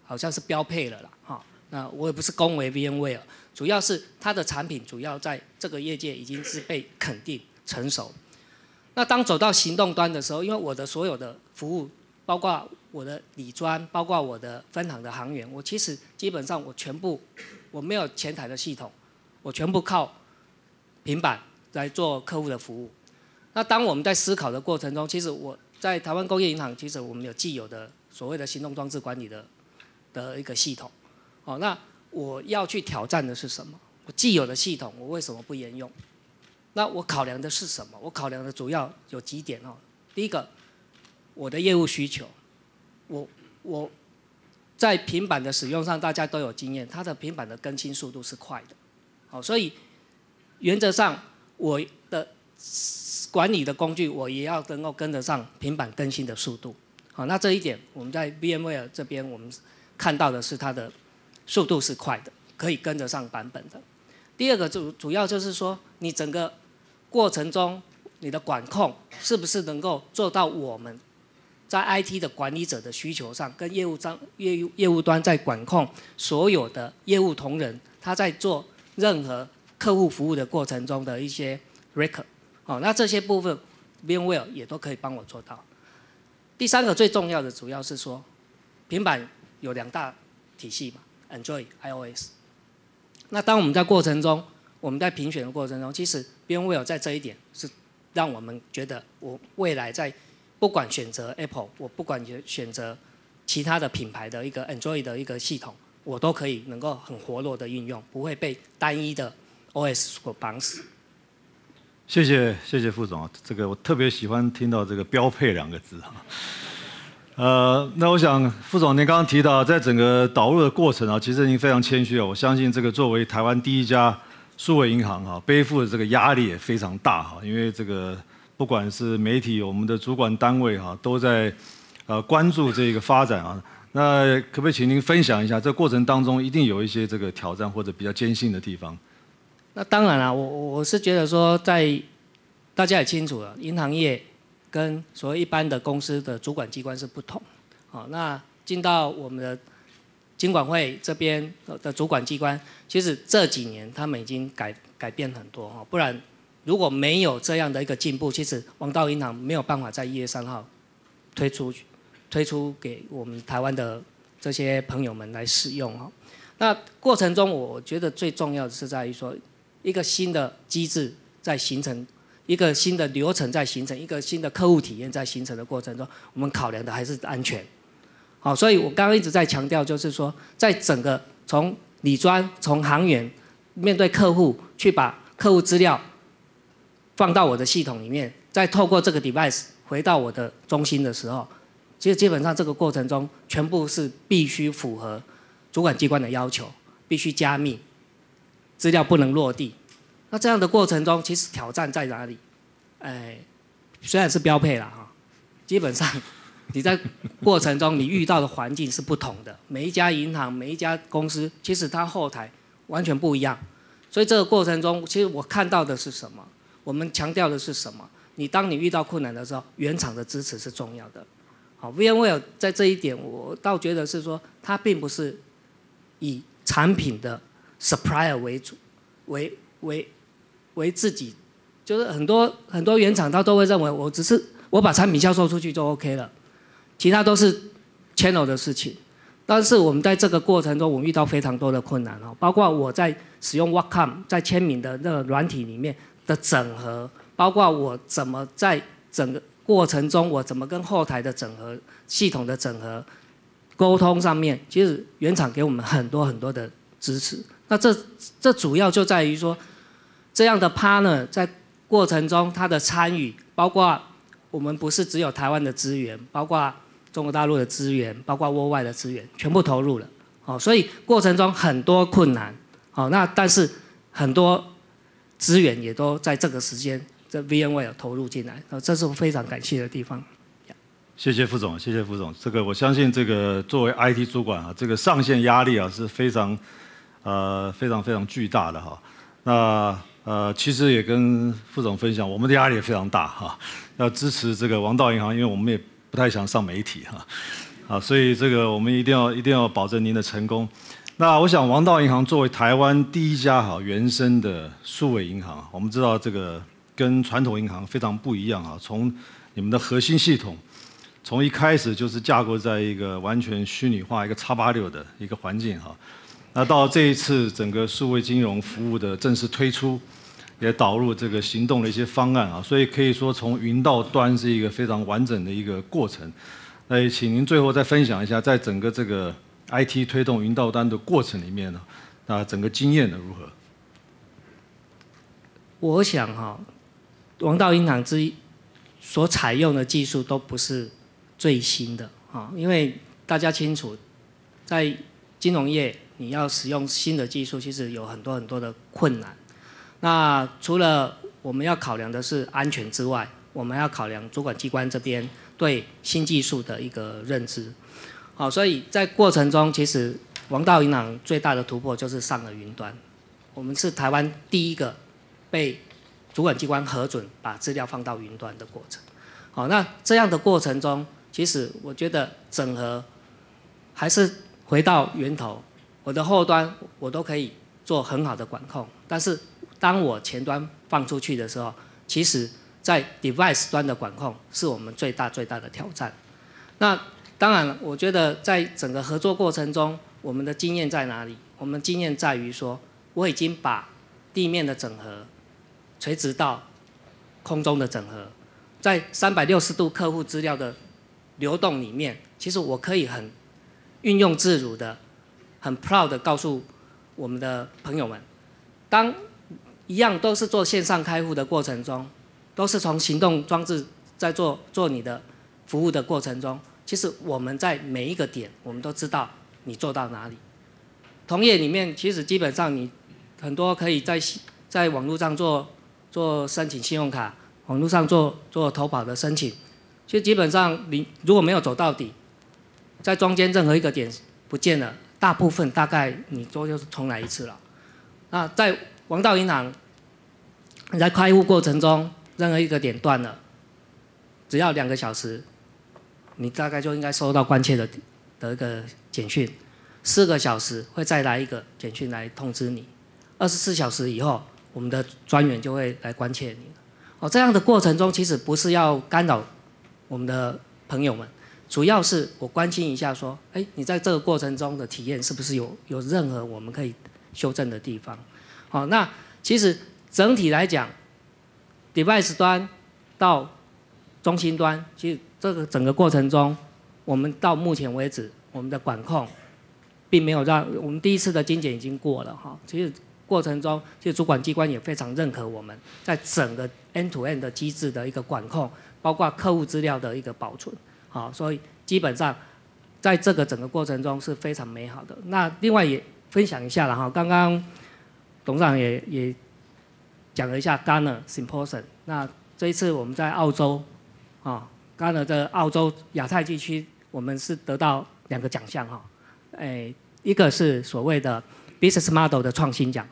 好像是标配了啦，哈。那我也不是恭维 VMware，主要是它的产品主要在这个业界已经是被肯定成熟。那当走到行动端的时候，因为我的所有的服务，包括我的底端，包括我的分行的行员，我其实基本上我全部我没有前台的系统，我全部靠。平板来做客户的服务，那当我们在思考的过程中，其实我在台湾工业银行，其实我们有既有的所谓的行动装置管理的的一个系统，哦，那我要去挑战的是什么？我既有的系统，我为什么不沿用？那我考量的是什么？我考量的主要有几点哦。第一个，我的业务需求，我我，在平板的使用上，大家都有经验，它的平板的更新速度是快的，好，所以。原则上，我的管理的工具我也要能够跟得上平板更新的速度。好，那这一点我们在 VMware 这边，我们看到的是它的速度是快的，可以跟得上版本的。第二个主主要就是说，你整个过程中你的管控是不是能够做到我们，在 IT 的管理者的需求上，跟业务端业务业务端在管控所有的业务同仁，他在做任何。客户服务的过程中的一些 record，哦，那这些部分 b e y n w e l l 也都可以帮我做到。第三个最重要的，主要是说，平板有两大体系嘛，Android、iOS。那当我们在过程中，我们在评选的过程中，其实 b e y n w e l l 在这一点是让我们觉得，我未来在不管选择 Apple，我不管选选择其他的品牌的一个 Android 的一个系统，我都可以能够很活络的运用，不会被单一的。OS 或帮死。谢谢谢谢副总啊，这个我特别喜欢听到这个“标配”两个字哈。呃，那我想副总您刚刚提到，在整个导入的过程啊，其实已经非常谦虚啊，我相信这个作为台湾第一家数位银行哈，背负的这个压力也非常大哈，因为这个不管是媒体，我们的主管单位哈，都在呃关注这个发展啊。那可不可以请您分享一下，这过程当中一定有一些这个挑战或者比较艰辛的地方？那当然了，我我我是觉得说，在大家也清楚了，银行业跟所谓一般的公司的主管机关是不同，好，那进到我们的金管会这边的主管机关，其实这几年他们已经改改变很多，哈。不然如果没有这样的一个进步，其实王道银行没有办法在一月三号推出推出给我们台湾的这些朋友们来使用哈。那过程中，我觉得最重要的是在于说。一个新的机制在形成，一个新的流程在形成，一个新的客户体验在形成的过程中，我们考量的还是安全。好，所以我刚刚一直在强调，就是说，在整个从理专、从行员面对客户去把客户资料放到我的系统里面，再透过这个 device 回到我的中心的时候，其实基本上这个过程中全部是必须符合主管机关的要求，必须加密。资料不能落地，那这样的过程中，其实挑战在哪里？哎，虽然是标配了哈，基本上你在过程中你遇到的环境是不同的，每一家银行、每一家公司，其实它后台完全不一样。所以这个过程中，其实我看到的是什么？我们强调的是什么？你当你遇到困难的时候，原厂的支持是重要的。好 v i a n w e 在这一点，我倒觉得是说，它并不是以产品的。supplier 为主，为为为自己，就是很多很多原厂他都会认为我只是我把产品销售出去就 OK 了，其他都是 channel 的事情。但是我们在这个过程中，我们遇到非常多的困难哦，包括我在使用 Wacom 在签名的那个软体里面的整合，包括我怎么在整个过程中我怎么跟后台的整合系统的整合沟通上面，其实原厂给我们很多很多的支持。那这这主要就在于说，这样的 partner 在过程中他的参与，包括我们不是只有台湾的资源，包括中国大陆的资源，包括国外的资源，全部投入了，哦，所以过程中很多困难，哦，那但是很多资源也都在这个时间在 VMware 投入进来，呃，这是我非常感谢的地方。谢谢副总，谢谢副总，这个我相信这个作为 IT 主管啊，这个上线压力啊是非常。呃，非常非常巨大的哈，那呃，其实也跟副总分享，我们的压力也非常大哈，要支持这个王道银行，因为我们也不太想上媒体哈，啊，所以这个我们一定要一定要保证您的成功。那我想，王道银行作为台湾第一家哈原生的数位银行，我们知道这个跟传统银行非常不一样哈，从你们的核心系统，从一开始就是架构在一个完全虚拟化一个叉八六的一个环境哈。那到这一次整个数位金融服务的正式推出，也导入这个行动的一些方案啊，所以可以说从云到端是一个非常完整的一个过程。也请您最后再分享一下，在整个这个 IT 推动云到端的过程里面呢，那整个经验呢如何？我想哈，王道银行之所采用的技术都不是最新的啊，因为大家清楚，在金融业。你要使用新的技术，其实有很多很多的困难。那除了我们要考量的是安全之外，我们要考量主管机关这边对新技术的一个认知。好，所以在过程中，其实王道银行最大的突破就是上了云端。我们是台湾第一个被主管机关核准把资料放到云端的过程。好，那这样的过程中，其实我觉得整合还是回到源头。我的后端我都可以做很好的管控，但是当我前端放出去的时候，其实在 device 端的管控是我们最大最大的挑战。那当然，我觉得在整个合作过程中，我们的经验在哪里？我们经验在于说，我已经把地面的整合垂直到空中的整合，在三百六十度客户资料的流动里面，其实我可以很运用自如的。很 proud 的告诉我们的朋友们，当一样都是做线上开户的过程中，都是从行动装置在做做你的服务的过程中，其实我们在每一个点，我们都知道你做到哪里。同业里面，其实基本上你很多可以在在网络上做做申请信用卡，网络上做做投保的申请，其实基本上你如果没有走到底，在中间任何一个点不见了。大部分大概你都就是重来一次了。那在王道银行，你在开户过程中任何一个点断了，只要两个小时，你大概就应该收到关切的的一个简讯。四个小时会再来一个简讯来通知你。二十四小时以后，我们的专员就会来关切你。哦，这样的过程中其实不是要干扰我们的朋友们。主要是我关心一下，说，哎，你在这个过程中的体验是不是有有任何我们可以修正的地方？好，那其实整体来讲，device 端到中心端，其实这个整个过程中，我们到目前为止，我们的管控并没有让我们第一次的精简已经过了哈。其实过程中，其实主管机关也非常认可我们在整个 n to n 的机制的一个管控，包括客户资料的一个保存。好，所以基本上，在这个整个过程中是非常美好的。那另外也分享一下，了哈，刚刚，董事长也也讲了一下 Ganer s i m p s o 那这一次我们在澳洲，啊，Ganer 在澳洲亚太地区，我们是得到两个奖项哈。哎，一个是所谓的 Business Model 的创新奖，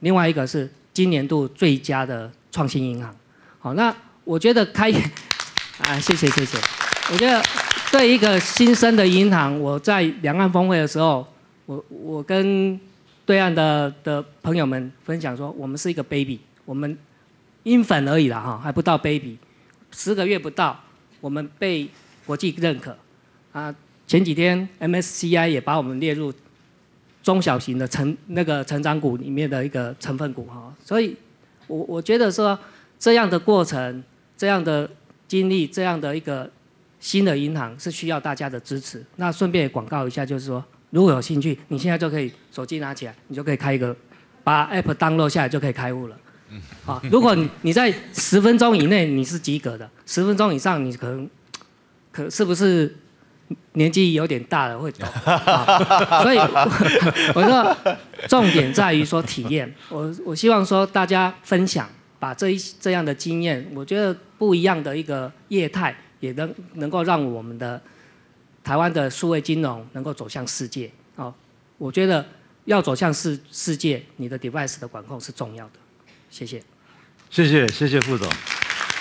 另外一个是今年度最佳的创新银行。好，那我觉得开，啊，谢谢谢谢。我觉得对一个新生的银行，我在两岸峰会的时候，我我跟对岸的的朋友们分享说，我们是一个 baby，我们婴粉而已啦，哈，还不到 baby，十个月不到，我们被国际认可啊。前几天 MSCI 也把我们列入中小型的成那个成长股里面的一个成分股哈。所以，我我觉得说这样的过程，这样的经历，这样的一个。新的银行是需要大家的支持，那顺便广告一下，就是说，如果有兴趣，你现在就可以手机拿起来，你就可以开一个，把 App download 下来就可以开户了。啊，如果你你在十分钟以内你是及格的，十分钟以上你可能，可是不是年纪有点大了会懂。所以 我说，重点在于说体验。我我希望说大家分享，把这一这样的经验，我觉得不一样的一个业态。也能能够让我们的台湾的数位金融能够走向世界啊！我觉得要走向世世界，你的 device 的管控是重要的。谢谢。谢谢谢谢副总，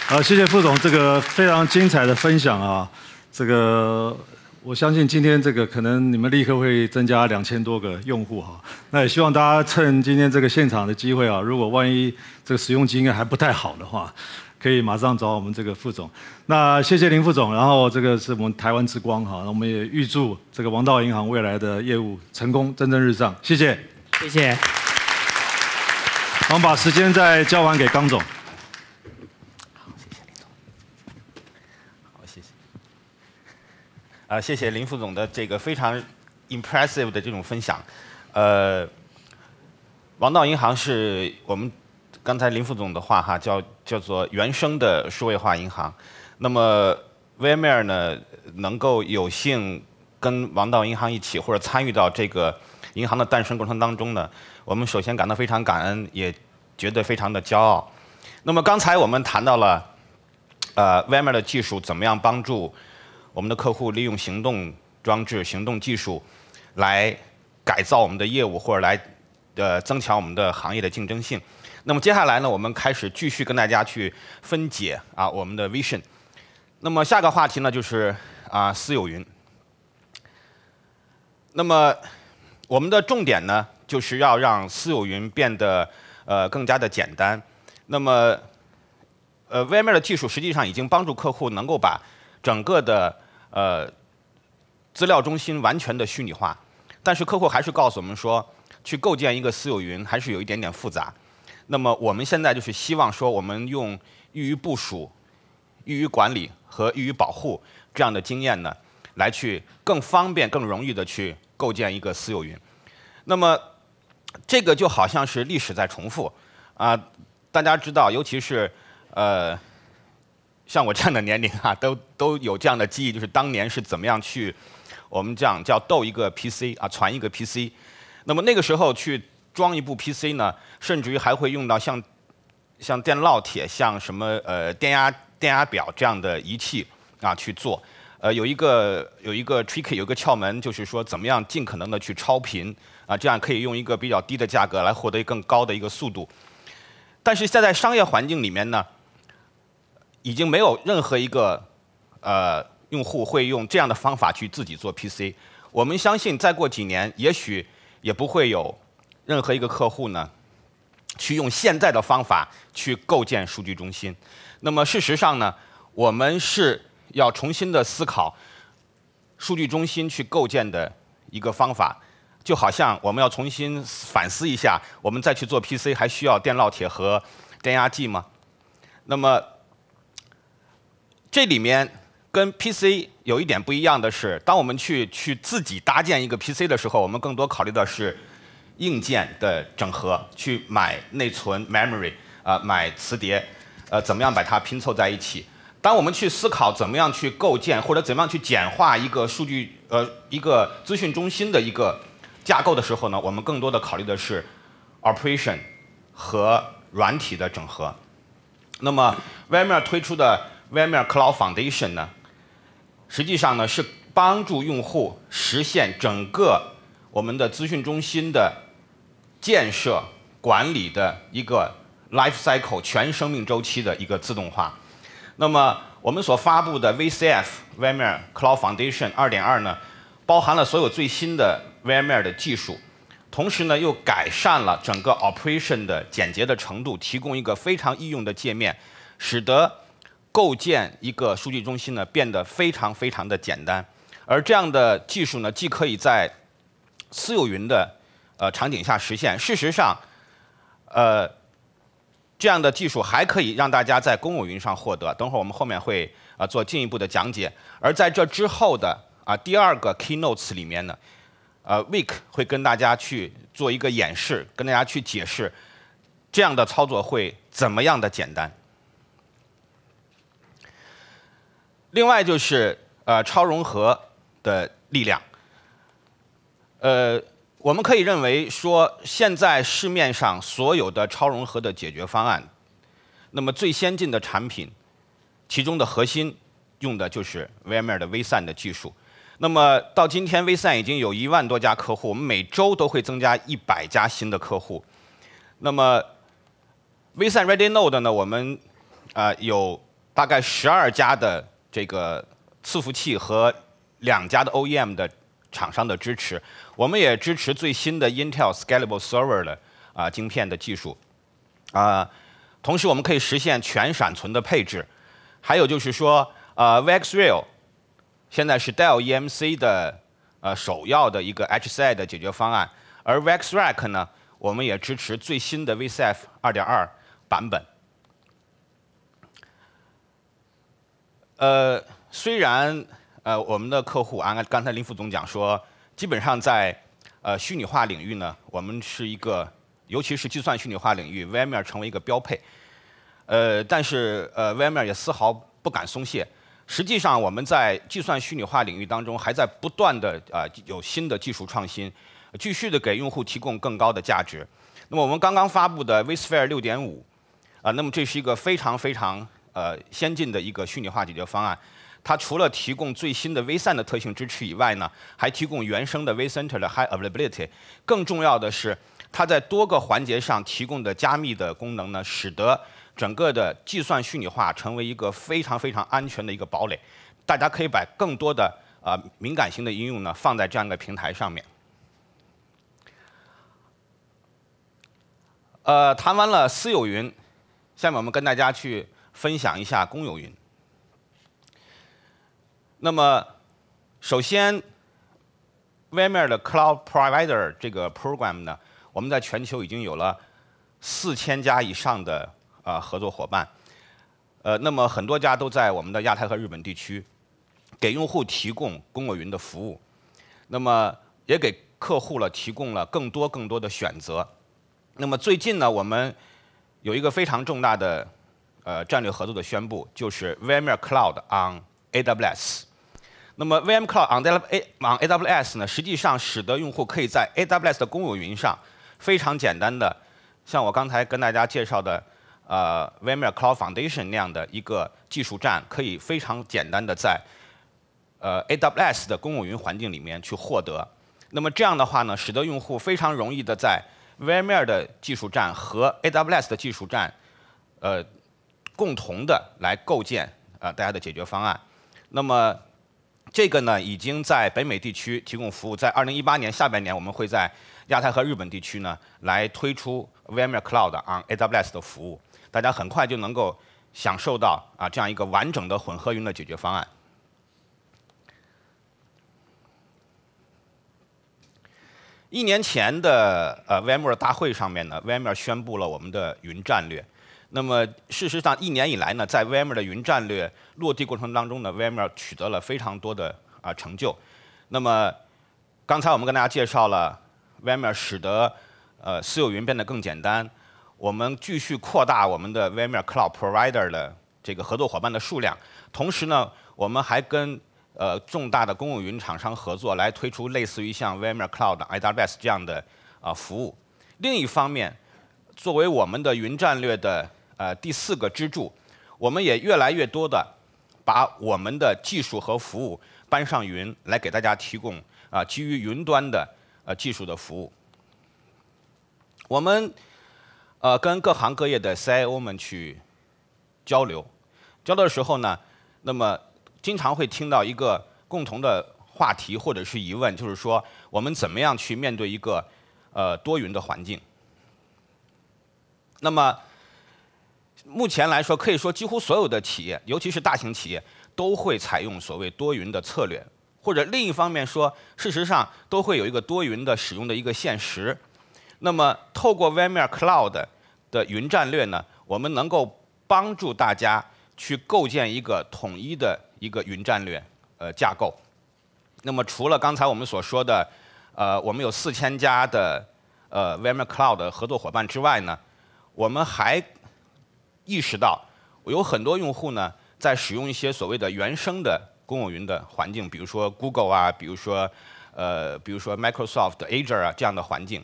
好，谢谢副总这个非常精彩的分享啊！这个我相信今天这个可能你们立刻会增加两千多个用户哈。那也希望大家趁今天这个现场的机会啊，如果万一这个使用经验还不太好的话。可以马上找我们这个副总。那谢谢林副总，然后这个是我们台湾之光哈，那我们也预祝这个王道银行未来的业务成功蒸蒸日上。谢谢，谢谢。我们把时间再交还给刚总。好，谢谢林总。好，谢谢。啊，谢谢林副总的这个非常 impressive 的这种分享。呃，王道银行是我们。刚才林副总的话哈，叫叫做原生的数位化银行。那么 VMware 呢，能够有幸跟王道银行一起或者参与到这个银行的诞生过程当中呢，我们首先感到非常感恩，也觉得非常的骄傲。那么刚才我们谈到了，呃，VMware 的技术怎么样帮助我们的客户利用行动装置、行动技术来改造我们的业务或者来呃增强我们的行业的竞争性。那么接下来呢，我们开始继续跟大家去分解啊我们的 vision。那么下个话题呢就是啊私有云。那么我们的重点呢就是要让私有云变得呃更加的简单。那么呃 VMware 的技术实际上已经帮助客户能够把整个的呃资料中心完全的虚拟化，但是客户还是告诉我们说，去构建一个私有云还是有一点点复杂。那么我们现在就是希望说，我们用易于部署、易于管理和易于保护这样的经验呢，来去更方便、更容易的去构建一个私有云。那么这个就好像是历史在重复啊！大家知道，尤其是呃像我这样的年龄啊，都都有这样的记忆，就是当年是怎么样去我们讲叫斗一个 PC 啊，传一个 PC，那么那个时候去。装一部 PC 呢，甚至于还会用到像，像电烙铁、像什么呃电压电压表这样的仪器啊去做。呃，有一个有一个 tricky，有一个窍门，就是说怎么样尽可能的去超频啊，这样可以用一个比较低的价格来获得更高的一个速度。但是现在商业环境里面呢，已经没有任何一个呃用户会用这样的方法去自己做 PC。我们相信，再过几年，也许也不会有。任何一个客户呢，去用现在的方法去构建数据中心。那么事实上呢，我们是要重新的思考数据中心去构建的一个方法。就好像我们要重新反思一下，我们再去做 PC 还需要电烙铁和电压计吗？那么这里面跟 PC 有一点不一样的是，当我们去去自己搭建一个 PC 的时候，我们更多考虑的是。硬件的整合，去买内存 （memory），啊，买磁碟，呃，怎么样把它拼凑在一起？当我们去思考怎么样去构建或者怎么样去简化一个数据，呃，一个资讯中心的一个架构的时候呢，我们更多的考虑的是 operation 和软体的整合。那么，VMware 推出的 VMware Cloud Foundation 呢，实际上呢是帮助用户实现整个我们的资讯中心的。建设管理的一个 life cycle 全生命周期的一个自动化。那么我们所发布的 v c f VMware Cloud Foundation 2.2呢，包含了所有最新的 VMware 的技术，同时呢又改善了整个 operation 的简洁的程度，提供一个非常易用的界面，使得构建一个数据中心呢变得非常非常的简单。而这样的技术呢，既可以在私有云的呃，场景下实现。事实上，呃，这样的技术还可以让大家在公有云上获得。等会儿我们后面会呃做进一步的讲解。而在这之后的啊第二个 keynotes 里面呢，呃 e i c 会跟大家去做一个演示，跟大家去解释这样的操作会怎么样的简单。另外就是呃超融合的力量，呃。我们可以认为说，现在市面上所有的超融合的解决方案，那么最先进的产品，其中的核心用的就是 VMware 的 vSAN 的技术。那么到今天，vSAN 已经有一万多家客户，我们每周都会增加一百家新的客户。那么 vSAN Ready Node 呢，我们啊有大概十二家的这个伺服器和两家的 OEM 的。厂商的支持，我们也支持最新的 Intel Scalable Server 的啊晶片的技术啊，同时我们可以实现全闪存的配置，还有就是说啊 VxRail 现在是 Dell EMC 的呃首要的一个 HCI 的解决方案，而 VxRack 呢，我们也支持最新的 VCF 二点二版本。呃，虽然。呃，我们的客户啊，刚才林副总讲说，基本上在呃虚拟化领域呢，我们是一个，尤其是计算虚拟化领域，VMware 成为一个标配。呃，但是呃，VMware 也丝毫不敢松懈。实际上，我们在计算虚拟化领域当中，还在不断的啊有新的技术创新，继续的给用户提供更高的价值。那么我们刚刚发布的 vSphere 6.5，啊，那么这是一个非常非常呃先进的一个虚拟化解决方案。它除了提供最新的 vSAN 的特性支持以外呢，还提供原生的 vCenter 的 High Availability。更重要的是，它在多个环节上提供的加密的功能呢，使得整个的计算虚拟化成为一个非常非常安全的一个堡垒。大家可以把更多的啊敏感性的应用呢放在这样一个平台上面。呃，谈完了私有云，下面我们跟大家去分享一下公有云。那么，首先，VMware 的 Cloud Provider 这个 program 呢，我们在全球已经有了四千家以上的呃合作伙伴，呃，那么很多家都在我们的亚太和日本地区，给用户提供公有云的服务，那么也给客户了提供了更多更多的选择。那么最近呢，我们有一个非常重大的呃战略合作的宣布，就是 VMware Cloud on AWS。那么 v m c l o u e on AWS 呢，实际上使得用户可以在 AWS 的公有云上非常简单的，像我刚才跟大家介绍的，呃，VMware Cloud Foundation 那样的一个技术站，可以非常简单的在呃 AWS 的公有云环境里面去获得。那么这样的话呢，使得用户非常容易的在 VMware 的技术站和 AWS 的技术站，呃，共同的来构建呃大家的解决方案。那么这个呢，已经在北美地区提供服务，在二零一八年下半年，我们会在亚太和日本地区呢来推出 VMware Cloud on AWS 的服务，大家很快就能够享受到啊这样一个完整的混合云的解决方案。一年前的呃 VMware 大会上面呢，VMware 宣布了我们的云战略。那么，事实上，一年以来呢，在 VMware 的云战略落地过程当中呢，VMware 取得了非常多的啊成就。那么，刚才我们跟大家介绍了 VMware 使得呃私有云变得更简单。我们继续扩大我们的 VMware Cloud Provider 的这个合作伙伴的数量，同时呢，我们还跟呃重大的公有云厂商合作，来推出类似于像 VMware Cloud、AWS 这样的啊服务。另一方面，作为我们的云战略的。呃，第四个支柱，我们也越来越多的把我们的技术和服务搬上云，来给大家提供啊，基于云端的呃技术的服务。我们呃跟各行各业的 CIO 们去交流，交流的时候呢，那么经常会听到一个共同的话题或者是疑问，就是说我们怎么样去面对一个呃多云的环境？那么。目前来说，可以说几乎所有的企业，尤其是大型企业，都会采用所谓多云的策略，或者另一方面说，事实上都会有一个多云的使用的一个现实。那么，透过 VMware Cloud 的云战略呢，我们能够帮助大家去构建一个统一的一个云战略呃架构。那么，除了刚才我们所说的，呃，我们有四千家的呃 VMware Cloud 的合作伙伴之外呢，我们还。意识到，有很多用户呢在使用一些所谓的原生的公有云的环境，比如说 Google 啊，比如说呃，比如说 Microsoft Azure 啊这样的环境。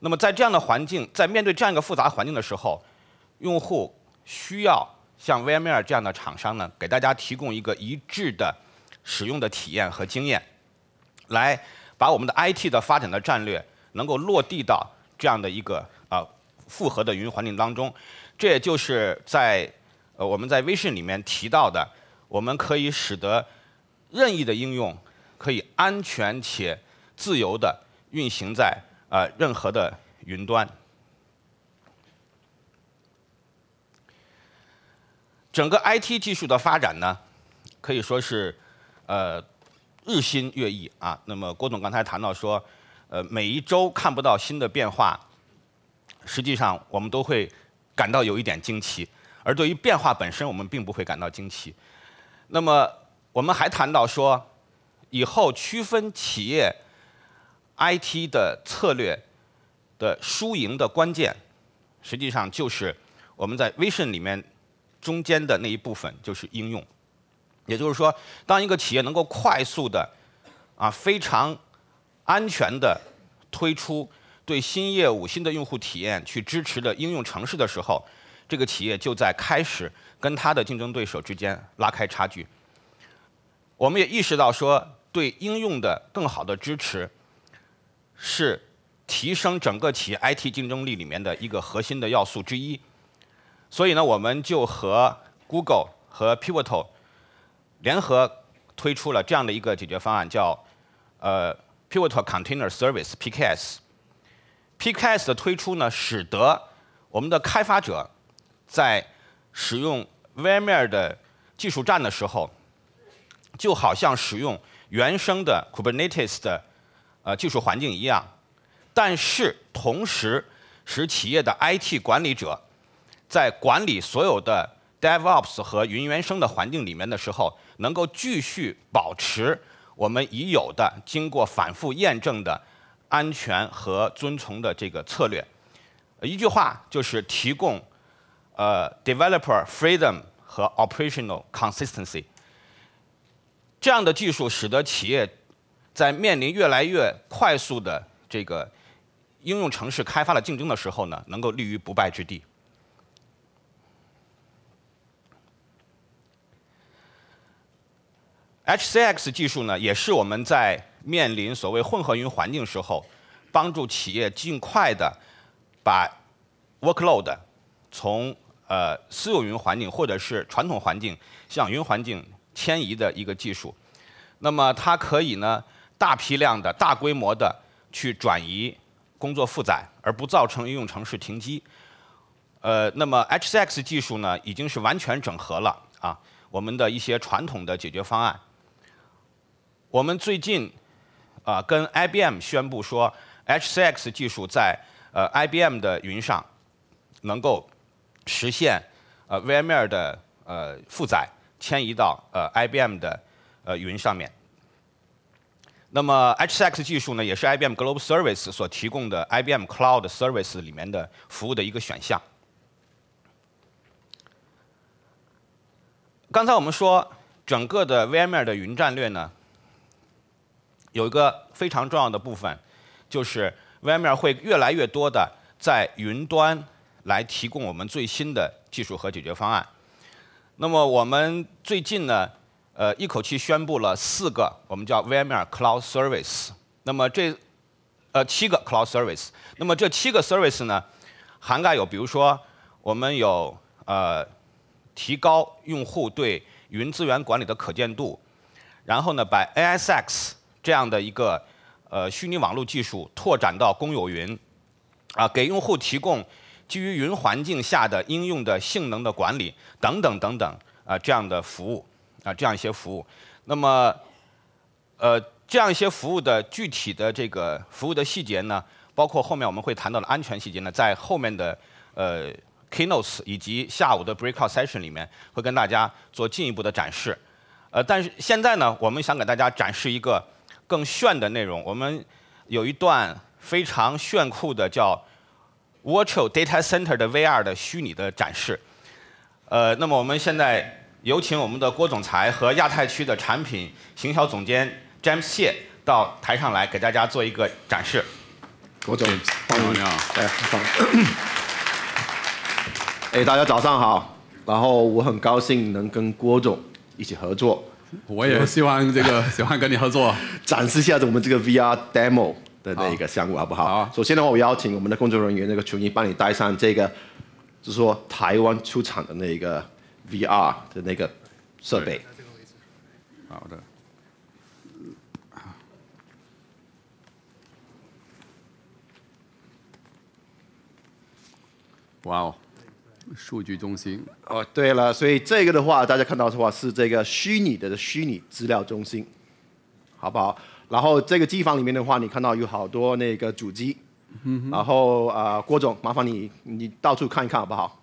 那么在这样的环境，在面对这样一个复杂环境的时候，用户需要像 VMware 这样的厂商呢，给大家提供一个一致的使用的体验和经验，来把我们的 IT 的发展的战略能够落地到这样的一个啊复合的云环境当中。这也就是在呃我们在微信里面提到的，我们可以使得任意的应用可以安全且自由的运行在呃任何的云端。整个 IT 技术的发展呢，可以说是呃日新月异啊。那么郭总刚才谈到说，呃每一周看不到新的变化，实际上我们都会。感到有一点惊奇，而对于变化本身，我们并不会感到惊奇。那么，我们还谈到说，以后区分企业 IT 的策略的输赢的关键，实际上就是我们在 vision 里面中间的那一部分就是应用。也就是说，当一个企业能够快速的啊非常安全的推出。对新业务、新的用户体验去支持的应用城市的时候，这个企业就在开始跟它的竞争对手之间拉开差距。我们也意识到说，对应用的更好的支持是提升整个企业 IT 竞争力里面的一个核心的要素之一。所以呢，我们就和 Google 和 Pivotal 联合推出了这样的一个解决方案，叫呃 Pivotal Container Service（PKS）。PKS 的推出呢，使得我们的开发者在使用 VMware 的技术栈的时候，就好像使用原生的 Kubernetes 的呃技术环境一样，但是同时使企业的 IT 管理者在管理所有的 DevOps 和云原生的环境里面的时候，能够继续保持我们已有的经过反复验证的。安全和遵从的这个策略，一句话就是提供，呃，developer freedom 和 operational consistency。这样的技术使得企业在面临越来越快速的这个应用城市开发的竞争的时候呢，能够立于不败之地。H C X 技术呢，也是我们在。面临所谓混合云环境时候，帮助企业尽快的把 workload 从呃私有云环境或者是传统环境向云环境迁移的一个技术，那么它可以呢大批量的大规模的去转移工作负载，而不造成应用程式停机。呃，那么 HCS 技术呢已经是完全整合了啊，我们的一些传统的解决方案，我们最近。啊，跟 IBM 宣布说，Hcx 技术在呃 IBM 的云上能够实现呃 VMware 的呃负载迁移到呃 IBM 的呃云上面。那么 Hcx 技术呢，也是 IBM Global s e r v i c e 所提供的 IBM Cloud s e r v i c e 里面的服务的一个选项。刚才我们说，整个的 VMware 的云战略呢？有一个非常重要的部分，就是 VMware 会越来越多的在云端来提供我们最新的技术和解决方案。那么我们最近呢，呃，一口气宣布了四个我们叫 VMware Cloud Service。那么这呃七个 Cloud Service。那么这七个 Service 呢，涵盖有比如说我们有呃提高用户对云资源管理的可见度，然后呢把 a s x 这样的一个呃虚拟网络技术拓展到公有云，啊，给用户提供基于云环境下的应用的性能的管理等等等等啊这样的服务啊这样一些服务。那么，呃这样一些服务的具体的这个服务的细节呢，包括后面我们会谈到的安全细节呢，在后面的呃 keynotes 以及下午的 breakout session 里面会跟大家做进一步的展示。呃，但是现在呢，我们想给大家展示一个。更炫的内容，我们有一段非常炫酷的叫 Virtual Data Center 的 VR 的虚拟的展示。呃，那么我们现在有请我们的郭总裁和亚太区的产品行销总监 James 谢到台上来给大家做一个展示。郭总，欢迎你啊！哎，大家早上好。然后我很高兴能跟郭总一起合作。我也希望这个，喜欢跟你合作，展示一下我们这个 VR demo 的那个项目好不好？好。首先的话，我邀请我们的工作人员那个琼英帮你带上这个，就是说台湾出厂的那个 VR 的那个设备。好的。哇哦。数据中心哦，对了，所以这个的话，大家看到的话是这个虚拟的虚拟资料中心，好不好？然后这个机房里面的话，你看到有好多那个主机，然后啊，郭总，麻烦你你到处看一看好不好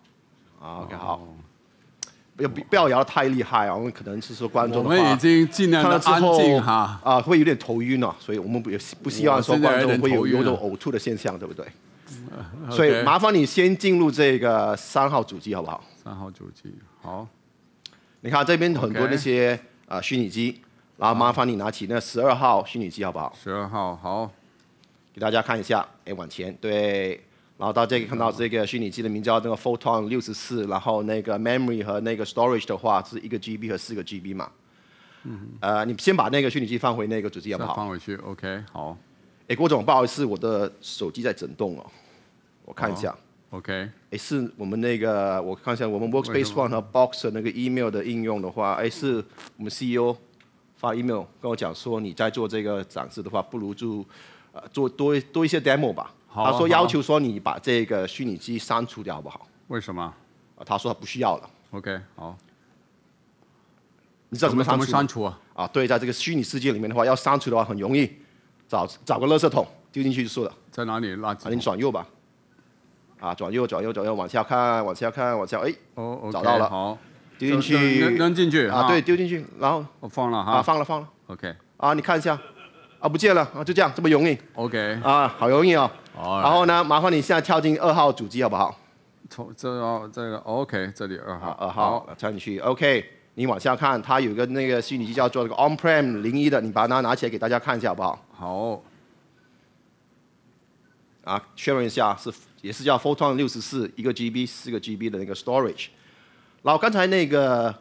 ？o k 好，不要不要摇得太厉害，啊！我们可能是说观众的话，我们已经尽量安静哈啊，会有点头晕了，所以我们不不希望说观众会有有种呕吐的现象，对不对？所以麻烦你先进入这个三号主机好不好？三号主机好。你看这边很多那些啊虚拟机，然后麻烦你拿起那十二号虚拟机好不好？十二号好。给大家看一下，哎往前对，然后大家可以看到这个虚拟机的名字叫那个 Photon 六十四，然后那个 Memory 和那个 Storage 的话是一个 GB 和四个 GB 嘛。嗯。呃，你先把那个虚拟机放回那个主机好不好？放回去 OK 好。哎郭总不好意思，我的手机在震动哦。我看一下，OK，哎，是我们那个我看一下，我们 Workspace One 和 Box 那个 Email 的应用的话，哎，是我们 CEO 发 Email 跟我讲说，你在做这个展示的话，不如就做多多一些 Demo 吧。他说要求说你把这个虚拟机删除掉好不好？为什么？他说他不需要了。OK，好，你知道怎么删除删除啊？啊，对，在这个虚拟世界里面的话，要删除的话很容易，找找个垃圾桶丢进去就是了。在哪里垃圾？你转右吧。啊，转右，转右，转右，往下看，往下看，往下，哎，哦哦，找到了，好，丢进去，扔扔进去啊？对，丢进去，然后我放了哈，放了放了，OK，啊，你看一下，啊，不见了啊，就这样，这么容易，OK，啊，好容易哦，然后呢，麻烦你现在跳进二号主机好不好？从这哦，这个 OK，这里二号，二号，跳进去，OK，你往下看，它有个那个虚拟机叫做这个 On Prem 零一的，你把它拿起来给大家看一下好不好？好，啊，确认一下是。也是叫 f o t o n 六十四一个 GB 四个 GB 的那个 storage。然后刚才那个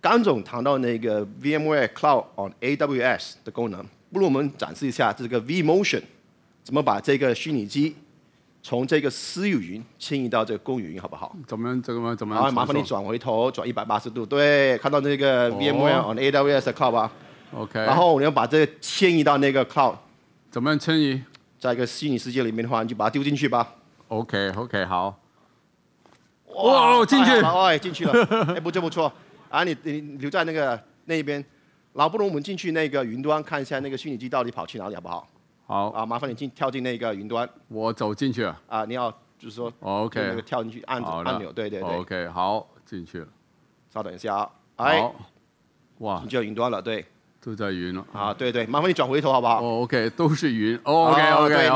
甘总谈到那个 VMware Cloud on AWS 的功能，不如我们展示一下这个 VMotion 怎么把这个虚拟机从这个私有云迁移到这个公有云，好不好？怎么样？怎么吗？怎么样？麻烦你转回头转一百八十度，对，看到那个 VMware on AWS 的 Cloud 吧 OK。然后我们要把这个迁移到那个 Cloud。怎么样迁移？在一个虚拟世界里面的话，你就把它丢进去吧。OK，OK，好。哇，进去！哎，进去了，哎，不错不错。啊，你你留在那个那一边，那不如我们进去那个云端看一下那个虚拟机到底跑去哪里好不好？好啊，麻烦你进跳进那个云端。我走进去。啊，你要就是说 OK，那个跳进去，按按钮，对对对。OK，好，进去了。稍等一下啊。哎，哇，就要云端了，对。都在云了。啊，对对，麻烦你转回头好不好？哦，OK，都是云。OK，OK，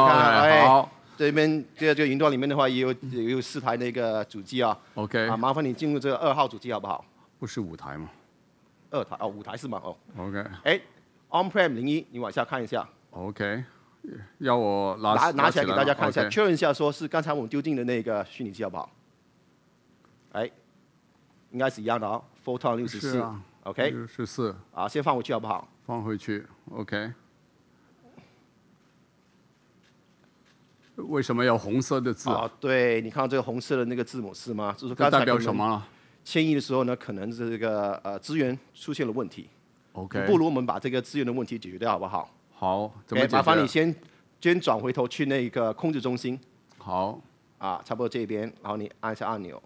好。这边这个云端里面的话，也有也有四台那个主机啊。OK。啊，麻烦你进入这个二号主机好不好？不是五台吗？二台哦，五台是吗？哦。OK。哎，OnPrem 零一，你往下看一下。OK。要我拿拿起来给大家看一下，确认一下说是刚才我们丢进的那个虚拟机好不好？哎，应该是一样的哦。f o r t o n 六十四。OK。六十四。啊，先放回去好不好？放回去，OK。为什么要红色的字啊？对你看到这个红色的那个字母是吗？就是刚才代表什么？迁移的时候呢，可能这个呃资源出现了问题。OK，不如我们把这个资源的问题解决掉好不好？好，怎么麻烦你先先转回头去那个控制中心。好，啊，差不多这边，然后你按一下按钮。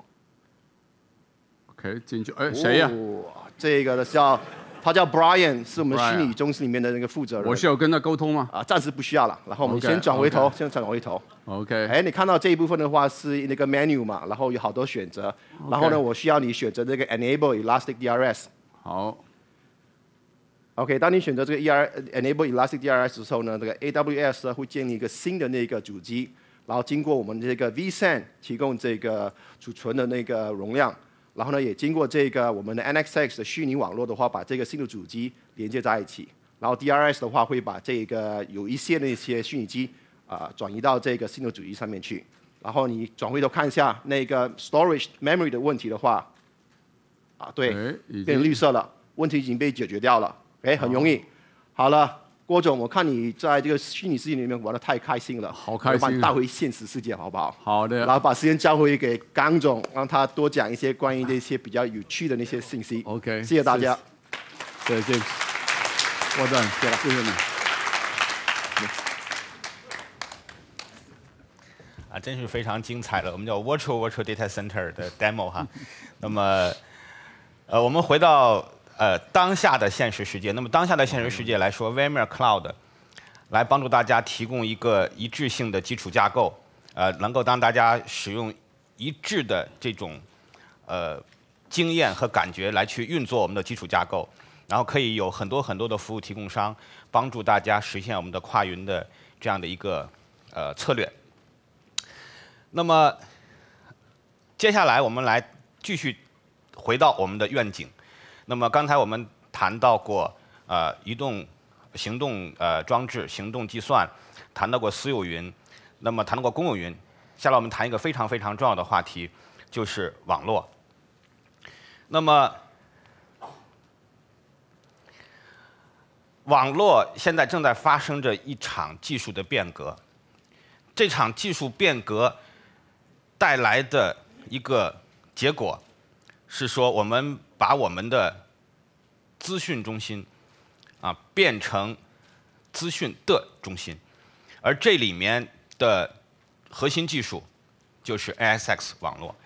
OK，进去。哎，谁呀？这个的叫他叫 Brian，是我们虚拟中心里面的那个负责人。我是有跟他沟通吗？啊，暂时不需要了。然后我们先转回头，先转回头。OK。哎，你看到这一部分的话是那个 menu 嘛，然后有好多选择。然后呢，我需要你选择那个 Enable Elastic DRS。好。OK，当你选择这个 E R Enable Elastic DRS 之后呢，这个 AWS 呢会建立一个新的那个主机，然后经过我们这个 V SAN 提供这个储存的那个容量。然后呢，也经过这个我们的 n x x 的虚拟网络的话，把这个新的主机连接在一起。然后 DRS 的话会把这个有一些那些虚拟机啊转移到这个新的主机上面去。然后你转回头看一下那个 Storage Memory 的问题的话，啊，对，变绿色了，问题已经被解决掉了，哎，很容易。好了。郭总，我看你在这个虚拟世界里面玩的太开心了，好开心，我把你带回现实世界好不好？好的。然后把时间交回给刚总，让他多讲一些关于这些比较有趣的那些信息。OK，谢谢大家。谢谢，郭总，谢谢谢你啊，真是非常精彩的，我们叫 Virtual Virtual Data Center 的 Demo 哈。那么，呃，我们回到。呃，当下的现实世界，那么当下的现实世界来说，VMware Cloud 来帮助大家提供一个一致性的基础架构，呃，能够让大家使用一致的这种呃经验和感觉来去运作我们的基础架构，然后可以有很多很多的服务提供商帮助大家实现我们的跨云的这样的一个呃策略。那么接下来我们来继续回到我们的愿景。那么刚才我们谈到过，呃，移动、行动、呃，装置、行动计算，谈到过私有云，那么谈到过公有云。下来我们谈一个非常非常重要的话题，就是网络。那么，网络现在正在发生着一场技术的变革，这场技术变革带来的一个结果是说我们。把我们的资讯中心啊变成资讯的中心，而这里面的核心技术就是 a s x 网络。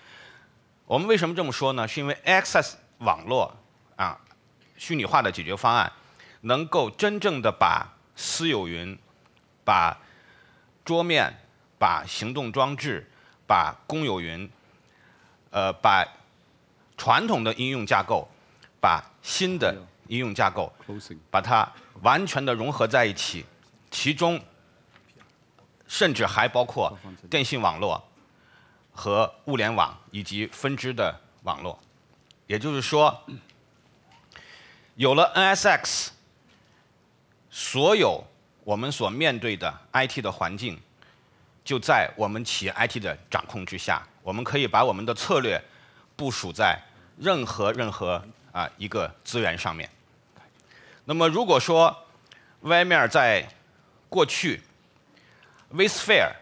我们为什么这么说呢？是因为 a s x 网络啊虚拟化的解决方案能够真正的把私有云、把桌面、把行动装置、把公有云，呃，把。传统的应用架构，把新的应用架构，把它完全的融合在一起，其中，甚至还包括电信网络和物联网以及分支的网络，也就是说，有了 NSX，所有我们所面对的 IT 的环境，就在我们企业 IT 的掌控之下，我们可以把我们的策略部署在。任何任何啊一个资源上面。那么如果说外面在过去，vSphere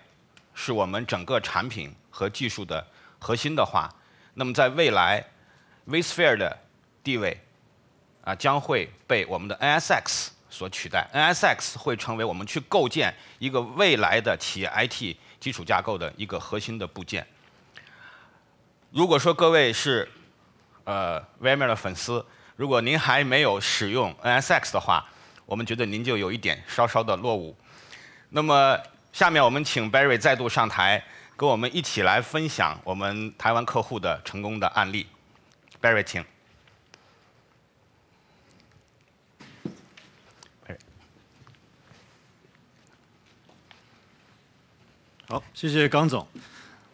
是我们整个产品和技术的核心的话，那么在未来，vSphere 的地位啊将会被我们的 NSX 所取代。NSX 会成为我们去构建一个未来的企业 IT 基础架构的一个核心的部件。如果说各位是。呃 v m w r 的粉丝，如果您还没有使用 NSX 的话，我们觉得您就有一点稍稍的落伍。那么，下面我们请 Barry 再度上台，跟我们一起来分享我们台湾客户的成功的案例。Barry，请。好，谢谢刚总。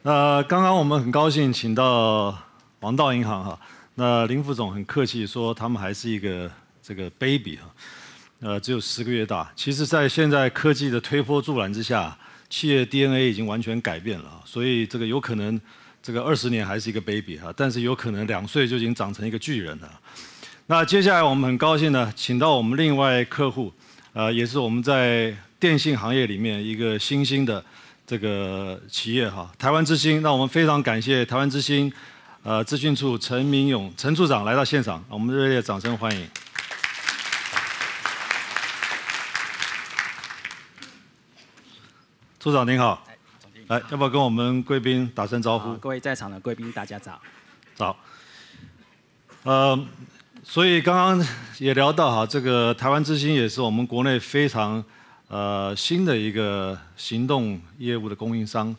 那刚刚我们很高兴请到王道银行哈。那林副总很客气说，他们还是一个这个 baby 哈，呃，只有十个月大。其实，在现在科技的推波助澜之下，企业 DNA 已经完全改变了，所以这个有可能这个二十年还是一个 baby 哈，但是有可能两岁就已经长成一个巨人了。那接下来我们很高兴呢，请到我们另外客户，呃，也是我们在电信行业里面一个新兴的这个企业哈，台湾之星。让我们非常感谢台湾之星。呃，资讯处陈明勇陈处长来到现场，我们热烈掌声欢迎。处长您好，来要不要跟我们贵宾打声招呼？各位在场的贵宾，大家早。早。呃，所以刚刚也聊到哈，这个台湾之星也是我们国内非常呃新的一个行动业务的供应商。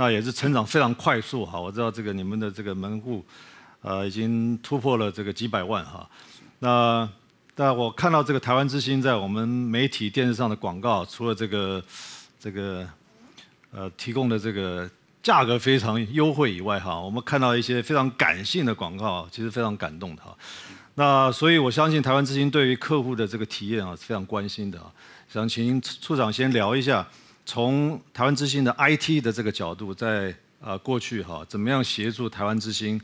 那也是成长非常快速哈，我知道这个你们的这个门户，呃，已经突破了这个几百万哈。那那我看到这个台湾之星在我们媒体电视上的广告，除了这个这个呃提供的这个价格非常优惠以外哈，我们看到一些非常感性的广告，其实非常感动的哈。那所以我相信台湾之星对于客户的这个体验啊是非常关心的啊。想请处长先聊一下。从台湾之星的 IT 的这个角度，在呃过去哈，怎么样协助台湾之星，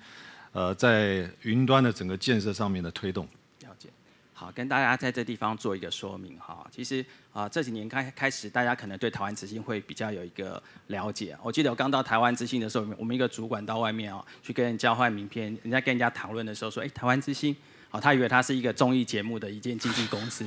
呃在云端的整个建设上面的推动？了解。好，跟大家在这地方做一个说明哈。其实啊，这几年开开始，大家可能对台湾之星会比较有一个了解。我记得我刚到台湾之星的时候，我们一个主管到外面啊，去跟人交换名片，人家跟人家讨论的时候说：“哎，台湾之星。”他以为他是一个综艺节目的一间经纪公司。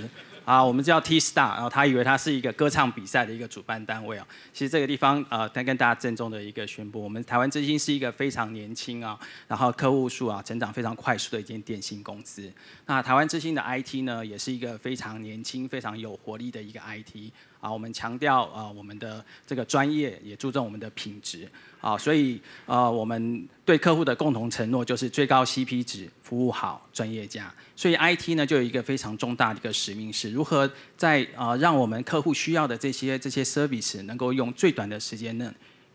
啊，我们叫 T Star，然后他以为他是一个歌唱比赛的一个主办单位啊。其实这个地方，呃，再跟大家郑重的一个宣布，我们台湾之星是一个非常年轻啊，然后客户数啊，成长非常快速的一间电信公司。那台湾之星的 IT 呢，也是一个非常年轻、非常有活力的一个 IT。啊，我们强调啊，我们的这个专业，也注重我们的品质。啊，所以啊，我们对客户的共同承诺就是最高 CP 值，服务好，专业家，所以 IT 呢，就有一个非常重大的一个使命是。如何在啊让我们客户需要的这些这些 service 能够用最短的时间内，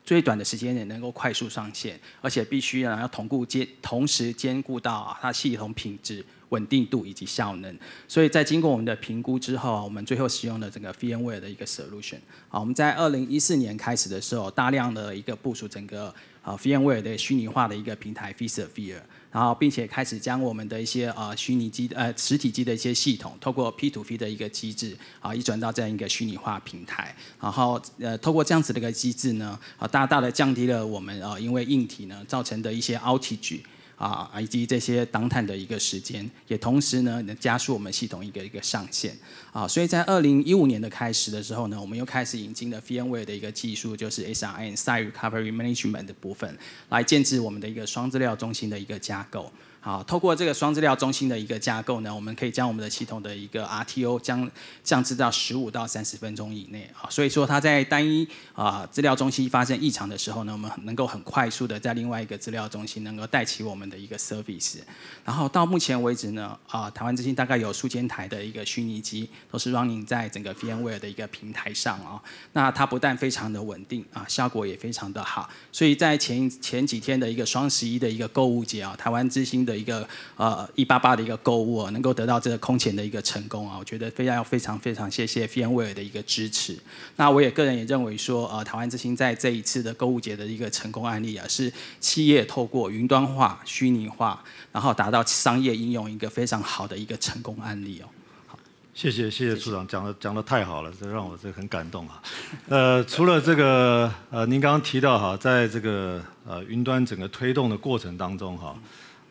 最短的时间内能够快速上线，而且必须呢要同顾兼同时兼顾到啊、它系统品质、稳定度以及效能。所以在经过我们的评估之后，我们最后使用了整个 VMware 的一个 solution。好，我们在二零一四年开始的时候，大量的一个部署整个啊 VMware 的虚拟化的一个平台 v s p i e r 然后，并且开始将我们的一些呃虚拟机呃实体机的一些系统，透过 P to P 的一个机制啊，移转到这样一个虚拟化平台。然后呃，透过这样子的一个机制呢，啊，大大的降低了我们啊因为硬体呢造成的一些 outage。啊，以及这些当探的一个时间，也同时呢能加速我们系统一个一个上线啊。所以在二零一五年的开始的时候呢，我们又开始引进了 VMware 的一个技术，就是 s r n Site Recovery Management 的部分，来建置我们的一个双资料中心的一个架构。好，透过这个双资料中心的一个架构呢，我们可以将我们的系统的一个 RTO 将降至到十五到三十分钟以内。啊。所以说它在单一啊资料中心发生异常的时候呢，我们能够很快速的在另外一个资料中心能够带起我们的一个 service。然后到目前为止呢，啊，台湾之星大概有数千台的一个虚拟机，都是 running 在整个 VMware 的一个平台上啊。那它不但非常的稳定啊，效果也非常的好。所以在前前几天的一个双十一的一个购物节啊，台湾之星的一个呃一八八的一个购物能够得到这个空前的一个成功啊，我觉得非常要非常非常谢谢 w 安威尔的一个支持。那我也个人也认为说呃台湾之星在这一次的购物节的一个成功案例啊，是企业透过云端化、虚拟化，然后达到商业应用一个非常好的一个成功案例哦。好，谢谢谢谢处长讲的讲的太好了，这让我这很感动啊。呃，除了这个呃您刚刚提到哈，在这个呃云端整个推动的过程当中哈。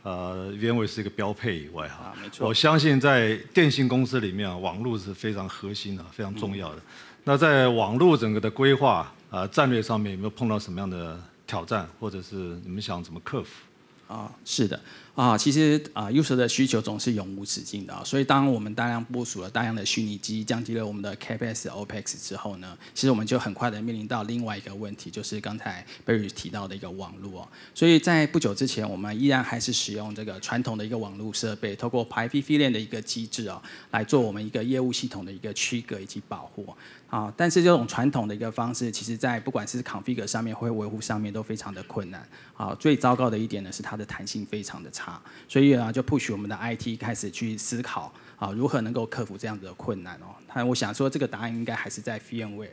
呃，原维是一个标配以外哈，没错。我相信在电信公司里面啊，网络是非常核心的、非常重要的。那在网络整个的规划啊战略上面，有没有碰到什么样的挑战，或者是你们想怎么克服？啊，是的。啊，其实啊，e r 的需求总是永无止境的啊。所以，当我们大量部署了大量的虚拟机，降低了我们的 Capex、Opex 之后呢，其实我们就很快的面临到另外一个问题，就是刚才 Barry 提到的一个网络啊。所以在不久之前，我们依然还是使用这个传统的一个网络设备，透过 p i p v p 的一个机制啊，来做我们一个业务系统的一个区隔以及保护啊。但是，这种传统的一个方式，其实，在不管是 Configure 上面，或维护上面，都非常的困难啊。最糟糕的一点呢，是它的弹性非常的差。所以呢，就 push 我们的 IT 开始去思考啊，如何能够克服这样子的困难哦。那我想说，这个答案应该还是在 firmware。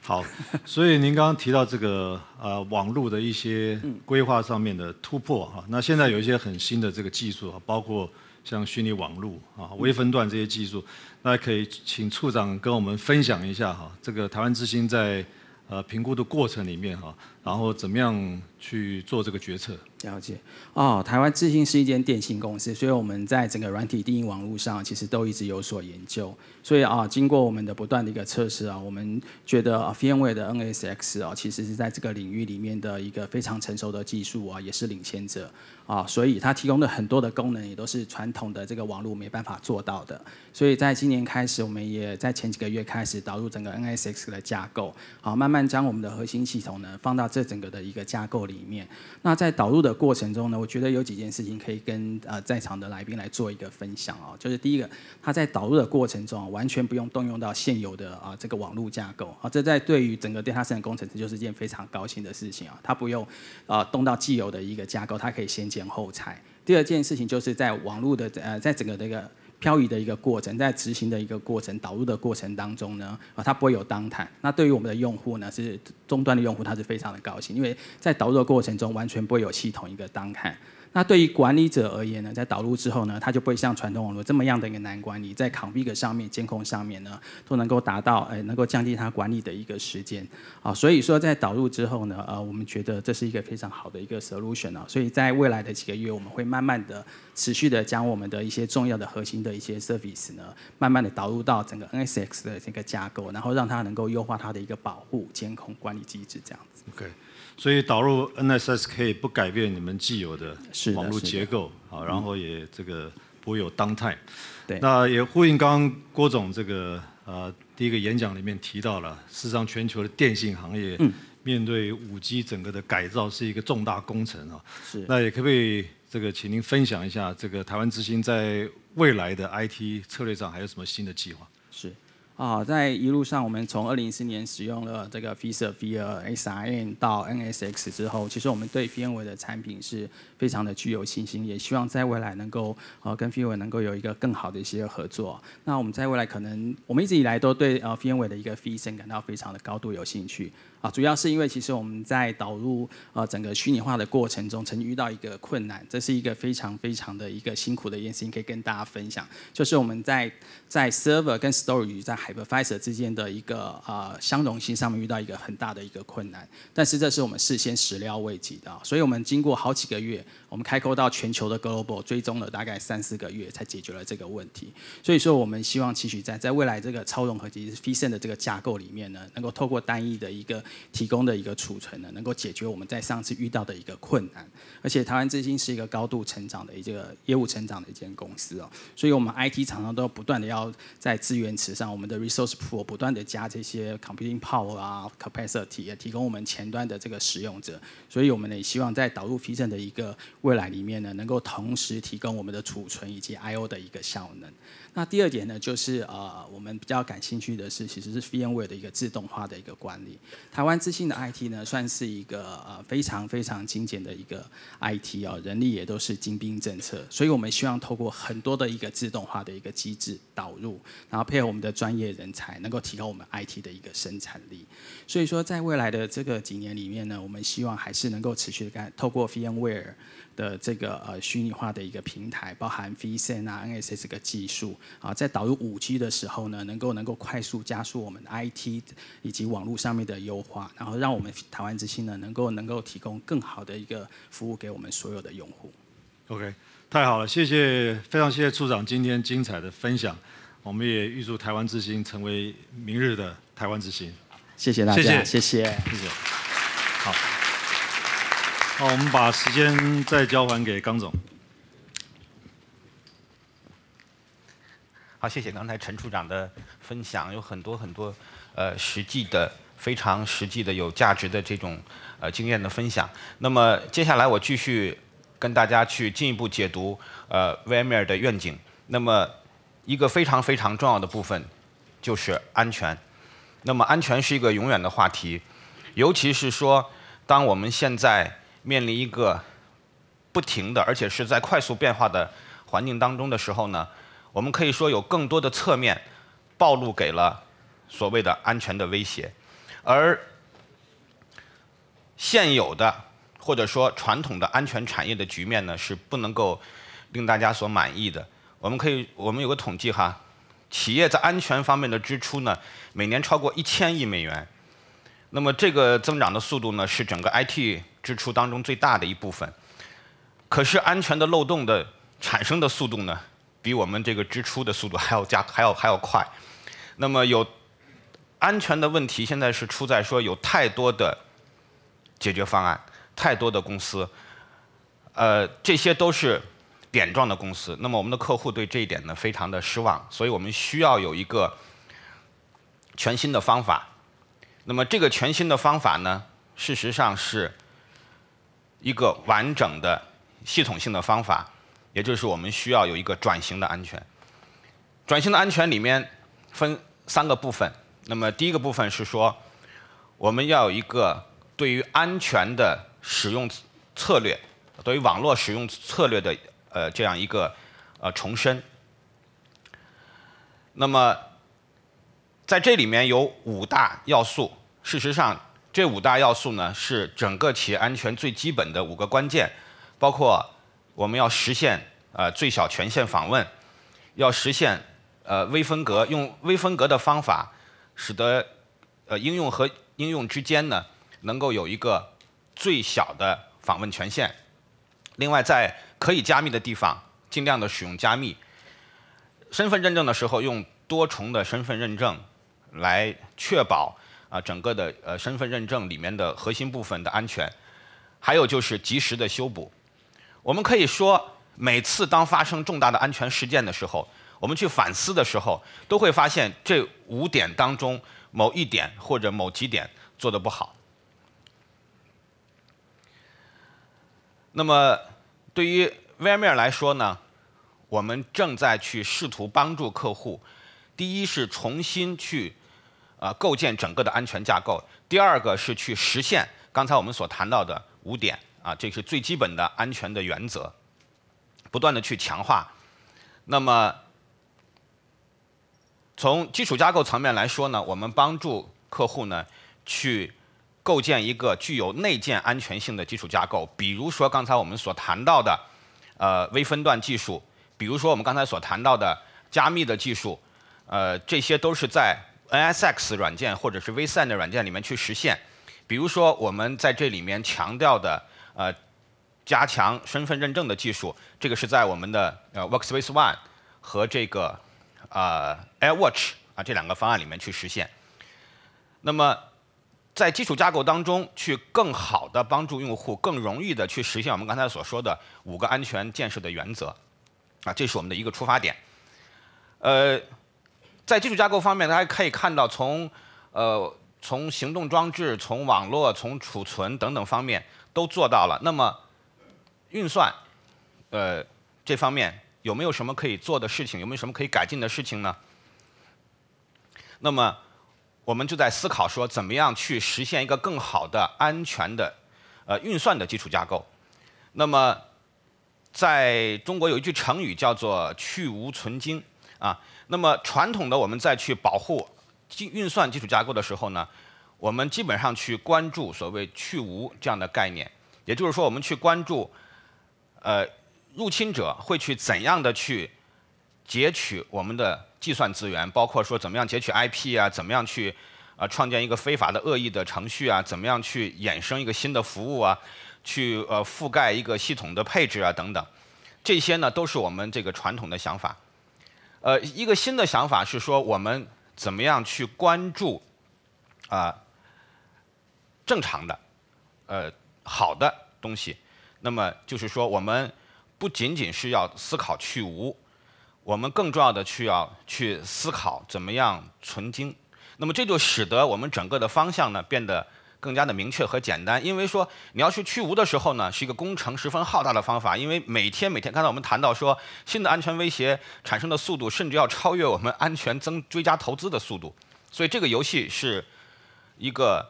好，所以您刚刚提到这个呃网络的一些规划上面的突破啊，那现在有一些很新的这个技术啊，包括像虚拟网络啊、微分段这些技术，那可以请处长跟我们分享一下哈。这个台湾之星在呃评估的过程里面哈。然后怎么样去做这个决策？了解哦。台湾智信是一间电信公司，所以我们在整个软体定义网络上，其实都一直有所研究。所以啊，经过我们的不断的一个测试啊，我们觉得 F5 a 的 NSX 啊，其实是在这个领域里面的一个非常成熟的技术啊，也是领先者啊。所以它提供的很多的功能，也都是传统的这个网络没办法做到的。所以在今年开始，我们也在前几个月开始导入整个 NSX 的架构，好，慢慢将我们的核心系统呢放到。这整个的一个架构里面，那在导入的过程中呢，我觉得有几件事情可以跟呃在场的来宾来做一个分享哦。就是第一个，它在导入的过程中完全不用动用到现有的啊这个网络架构啊，这在对于整个 center 工程师就是一件非常高兴的事情啊，它不用啊动到既有的一个架构，它可以先建后拆。第二件事情就是在网络的呃在整个这个。漂移的一个过程，在执行的一个过程，导入的过程当中呢，啊，它不会有当台。那对于我们的用户呢，是终端的用户，他是非常的高兴，因为在导入的过程中完全不会有系统一个当台。那对于管理者而言呢，在导入之后呢，它就不会像传统网络这么样的一个难管理，在扛 big 上面监控上面呢，都能够达到，哎，能够降低它管理的一个时间啊。所以说，在导入之后呢，呃，我们觉得这是一个非常好的一个 solution 啊。所以在未来的几个月，我们会慢慢的、持续的将我们的一些重要的核心的一些 service 呢，慢慢的导入到整个 NSX 的这个架构，然后让它能够优化它的一个保护、监控、管理机制这样子。OK。所以导入 NSSK 不改变你们既有的网络结构，啊，然后也这个不会有当对，那也呼应刚刚郭总这个呃第一个演讲里面提到了，事实上全球的电信行业面对五 G 整个的改造是一个重大工程啊。是，那也可以这个请您分享一下这个台湾之星在未来的 IT 策略上还有什么新的计划？啊，在一路上，我们从2014年使用了这个 f i s a r via s i n 到 NSX 之后，其实我们对 Fiber 的产品是非常的具有信心，也希望在未来能够呃跟 Fiber 能够有一个更好的一些合作。那我们在未来可能，我们一直以来都对呃 Fiber 的一个 Vision 感到非常的高度有兴趣。啊，主要是因为其实我们在导入呃整个虚拟化的过程中，曾遇到一个困难，这是一个非常非常的一个辛苦的一件事情，可以跟大家分享，就是我们在在 server 跟 storage 在 hypervisor 之间的一个呃相容性上面遇到一个很大的一个困难，但是这是我们事先始料未及的，所以我们经过好几个月。我们开沟到全球的 global 追踪了大概三四个月，才解决了这个问题。所以说，我们希望期许在在未来这个超融合及 f a s i o n 的这个架构里面呢，能够透过单一的一个提供的一个储存呢，能够解决我们在上次遇到的一个困难。而且，台湾之金是一个高度成长的一个业务成长的一间公司哦，所以我们 IT 厂商都要不断的要在资源池上，我们的 Resource Pool 不断的加这些 Computing Power 啊，Capacity 也提供我们前端的这个使用者。所以，我们也希望在导入 f a s i o n 的一个。未来里面呢，能够同时提供我们的储存以及 I/O 的一个效能。那第二点呢，就是呃，我们比较感兴趣的是，其实是 VMware 的一个自动化的一个管理。台湾自信的 IT 呢，算是一个呃非常非常精简的一个 IT 哦，人力也都是精兵政策，所以我们希望透过很多的一个自动化的一个机制导入，然后配合我们的专业人才，能够提高我们 IT 的一个生产力。所以说，在未来的这个几年里面呢，我们希望还是能够持续的干，透过 VMware 的这个呃虚拟化的一个平台，包含 V n 啊、NSS 这个技术。啊，在导入五 G 的时候呢，能够能够快速加速我们的 IT 以及网络上面的优化，然后让我们台湾之星呢，能够能够提供更好的一个服务给我们所有的用户。OK，太好了，谢谢，非常谢谢处长今天精彩的分享，我们也预祝台湾之星成为明日的台湾之星。谢谢大家，谢谢，谢谢，好，好，我们把时间再交还给刚总。好，谢谢刚才陈处长的分享，有很多很多，呃，实际的、非常实际的、有价值的这种呃经验的分享。那么接下来我继续跟大家去进一步解读呃 VMware 的愿景。那么一个非常非常重要的部分就是安全。那么安全是一个永远的话题，尤其是说，当我们现在面临一个不停的，而且是在快速变化的环境当中的时候呢？我们可以说有更多的侧面暴露给了所谓的安全的威胁，而现有的或者说传统的安全产业的局面呢，是不能够令大家所满意的。我们可以我们有个统计哈，企业在安全方面的支出呢，每年超过一千亿美元，那么这个增长的速度呢，是整个 IT 支出当中最大的一部分。可是安全的漏洞的产生的速度呢？比我们这个支出的速度还要加还要还要快，那么有安全的问题，现在是出在说有太多的解决方案，太多的公司，呃，这些都是点状的公司。那么我们的客户对这一点呢非常的失望，所以我们需要有一个全新的方法。那么这个全新的方法呢，事实上是一个完整的系统性的方法。也就是我们需要有一个转型的安全，转型的安全里面分三个部分。那么第一个部分是说，我们要有一个对于安全的使用策略，对于网络使用策略的呃这样一个呃重申。那么在这里面有五大要素。事实上，这五大要素呢是整个企业安全最基本的五个关键，包括。我们要实现呃最小权限访问，要实现呃微分隔，用微分隔的方法，使得呃应用和应用之间呢能够有一个最小的访问权限。另外，在可以加密的地方，尽量的使用加密。身份认证的时候，用多重的身份认证来确保啊整个的呃身份认证里面的核心部分的安全。还有就是及时的修补。我们可以说，每次当发生重大的安全事件的时候，我们去反思的时候，都会发现这五点当中某一点或者某几点做的不好。那么，对于 v m e a r 来说呢，我们正在去试图帮助客户，第一是重新去啊构建整个的安全架构，第二个是去实现刚才我们所谈到的五点。啊，这是最基本的安全的原则，不断的去强化。那么，从基础架构层面来说呢，我们帮助客户呢去构建一个具有内建安全性的基础架构。比如说刚才我们所谈到的，呃，微分段技术，比如说我们刚才所谈到的加密的技术，呃，这些都是在 NSX 软件或者是 v s e n d 软件里面去实现。比如说我们在这里面强调的。呃，加强身份认证的技术，这个是在我们的呃 Workspace One 和这个呃 AirWatch 啊这两个方案里面去实现。那么，在基础架构当中，去更好的帮助用户，更容易的去实现我们刚才所说的五个安全建设的原则。啊，这是我们的一个出发点。呃，在基础架构方面，大家可以看到，从呃从行动装置、从网络、从储存等等方面。都做到了。那么，运算，呃，这方面有没有什么可以做的事情？有没有什么可以改进的事情呢？那么，我们就在思考说，怎么样去实现一个更好的安全的呃运算的基础架构？那么，在中国有一句成语叫做“去芜存精”啊。那么，传统的我们在去保护运运算基础架构的时候呢？我们基本上去关注所谓“去无”这样的概念，也就是说，我们去关注，呃，入侵者会去怎样的去截取我们的计算资源，包括说怎么样截取 IP 啊，怎么样去呃创建一个非法的恶意的程序啊，怎么样去衍生一个新的服务啊，去呃覆盖一个系统的配置啊等等，这些呢都是我们这个传统的想法。呃，一个新的想法是说，我们怎么样去关注啊？正常的，呃，好的东西，那么就是说，我们不仅仅是要思考去无，我们更重要的去要去思考怎么样存精。那么这就使得我们整个的方向呢变得更加的明确和简单。因为说你要去去无的时候呢，是一个工程十分浩大的方法，因为每天每天，刚才我们谈到说，新的安全威胁产生的速度甚至要超越我们安全增追加投资的速度，所以这个游戏是一个。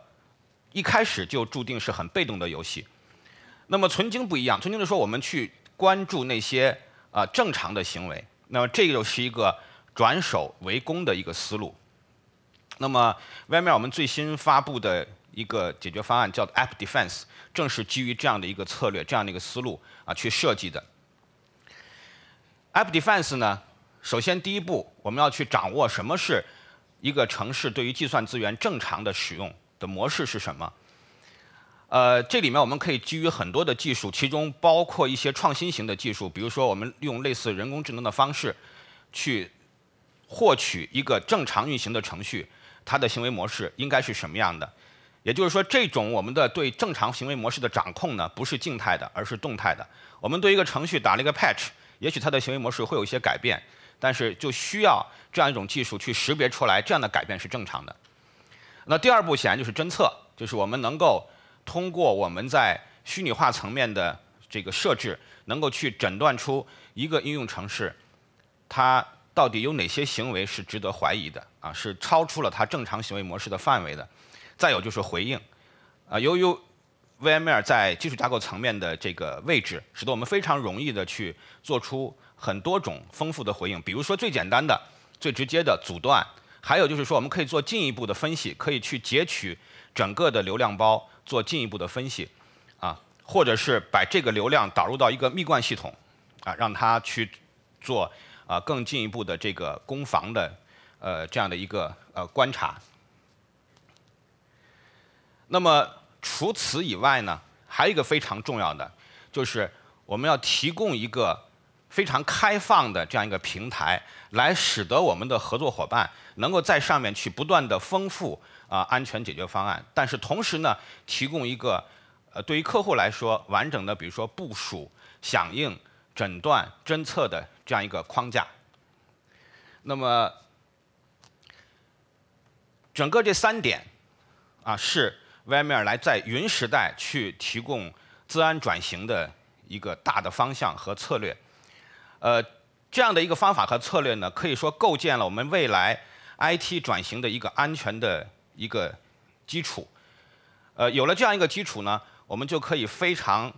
一开始就注定是很被动的游戏，那么存经不一样，存经的说我们去关注那些啊正常的行为，那么这个就是一个转守为攻的一个思路。那么外面我们最新发布的一个解决方案叫 App Defense，正是基于这样的一个策略、这样的一个思路啊去设计的。App Defense 呢，首先第一步我们要去掌握什么是一个城市对于计算资源正常的使用。模式是什么？呃，这里面我们可以基于很多的技术，其中包括一些创新型的技术，比如说我们用类似人工智能的方式去获取一个正常运行的程序，它的行为模式应该是什么样的？也就是说，这种我们的对正常行为模式的掌控呢，不是静态的，而是动态的。我们对一个程序打了一个 patch，也许它的行为模式会有一些改变，但是就需要这样一种技术去识别出来，这样的改变是正常的。那第二步显然就是侦测，就是我们能够通过我们在虚拟化层面的这个设置，能够去诊断出一个应用程式，它到底有哪些行为是值得怀疑的啊，是超出了它正常行为模式的范围的。再有就是回应，啊，由于 VMware 在技术架构层面的这个位置，使得我们非常容易的去做出很多种丰富的回应，比如说最简单的、最直接的阻断。还有就是说，我们可以做进一步的分析，可以去截取整个的流量包做进一步的分析，啊，或者是把这个流量导入到一个蜜罐系统，啊，让它去做啊更进一步的这个攻防的呃这样的一个呃观察。那么除此以外呢，还有一个非常重要的，就是我们要提供一个。非常开放的这样一个平台，来使得我们的合作伙伴能够在上面去不断的丰富啊安全解决方案，但是同时呢，提供一个呃对于客户来说完整的，比如说部署、响应、诊断、侦测的这样一个框架。那么，整个这三点啊是 VMware 来在云时代去提供自安转型的一个大的方向和策略。呃，这样的一个方法和策略呢，可以说构建了我们未来 IT 转型的一个安全的一个基础。呃，有了这样一个基础呢，我们就可以非常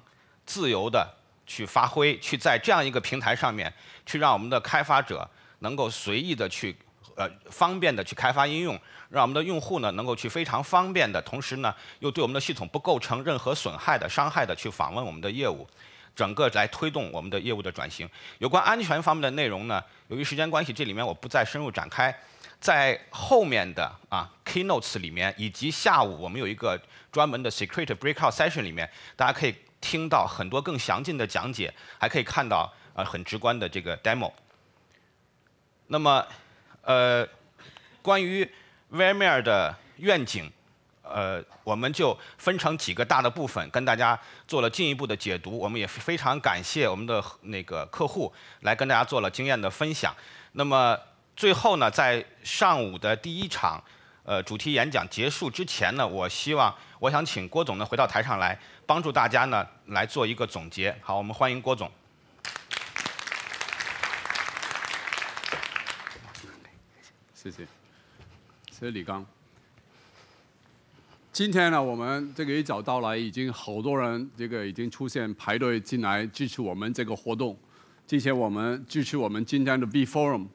自由的去发挥，去在这样一个平台上面，去让我们的开发者能够随意的去，呃，方便的去开发应用，让我们的用户呢能够去非常方便的同时呢，又对我们的系统不构成任何损害的伤害的去访问我们的业务。整个来推动我们的业务的转型。有关安全方面的内容呢，由于时间关系，这里面我不再深入展开。在后面的啊 keynotes 里面，以及下午我们有一个专门的 s e c r e t breakout session 里面，大家可以听到很多更详尽的讲解，还可以看到呃很直观的这个 demo。那么，呃，关于 VMware 的愿景。呃，我们就分成几个大的部分，跟大家做了进一步的解读。我们也非常感谢我们的那个客户来跟大家做了经验的分享。那么最后呢，在上午的第一场呃主题演讲结束之前呢，我希望我想请郭总呢回到台上来帮助大家呢来做一个总结。好，我们欢迎郭总。谢谢，谢谢李刚。今天呢，我们这个一早到来，已经好多人，这个已经出现排队进来支持我们这个活动。今天我们支持我们今天的 V Forum，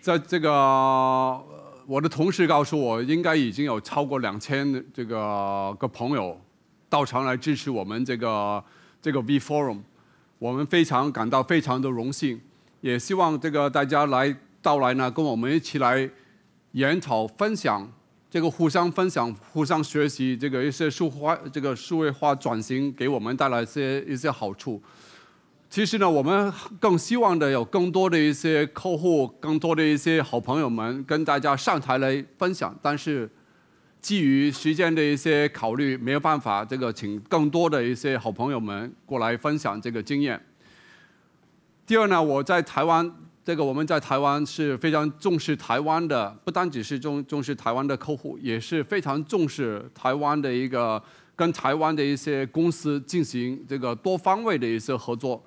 在这个我的同事告诉我，应该已经有超过两千这个个朋友到场来支持我们这个这个 V Forum。我们非常感到非常的荣幸，也希望这个大家来到来呢，跟我们一起来研讨分享。这个互相分享、互相学习，这个一些数化、这个数位化转型给我们带来一些一些好处。其实呢，我们更希望的有更多的一些客户、更多的一些好朋友们跟大家上台来分享。但是基于时间的一些考虑，没有办法这个请更多的一些好朋友们过来分享这个经验。第二呢，我在台湾。这个我们在台湾是非常重视台湾的，不单只是重重视台湾的客户，也是非常重视台湾的一个跟台湾的一些公司进行这个多方位的一些合作。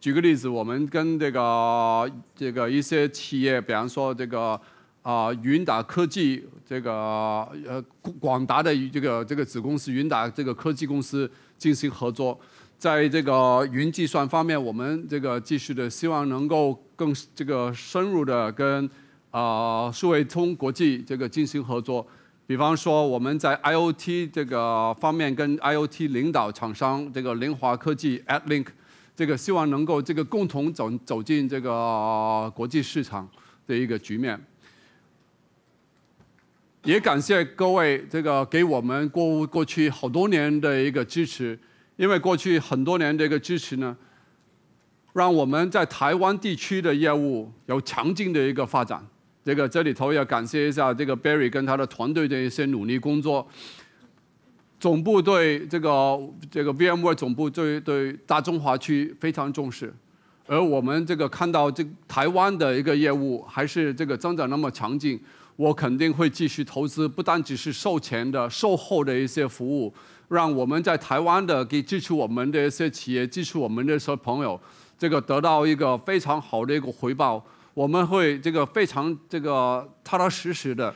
举个例子，我们跟这个这个一些企业，比方说这个啊云达科技，这个呃广广达的这个这个子公司云达这个科技公司进行合作。在这个云计算方面，我们这个继续的希望能够更这个深入的跟啊数位通国际这个进行合作。比方说，我们在 IOT 这个方面跟 IOT 领导厂商这个凌华科技、AtLink 这个，希望能够这个共同走走进这个国际市场的一个局面。也感谢各位这个给我们过过去好多年的一个支持。因为过去很多年的一个支持呢，让我们在台湾地区的业务有强劲的一个发展。这个这里头要感谢一下这个 Barry 跟他的团队的一些努力工作。总部对这个这个 VMware 总部对对大中华区非常重视，而我们这个看到这台湾的一个业务还是这个增长那么强劲，我肯定会继续投资，不单只是售前的、售后的一些服务。让我们在台湾的给支持我们的一些企业，支持我们的一些朋友，这个得到一个非常好的一个回报。我们会这个非常这个踏踏实实的，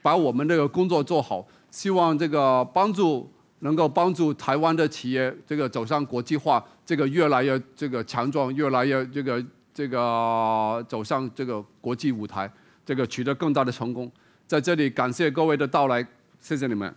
把我们这个工作做好。希望这个帮助能够帮助台湾的企业这个走上国际化，这个越来越这个强壮，越来越这个这个走上这个国际舞台，这个取得更大的成功。在这里感谢各位的到来，谢谢你们。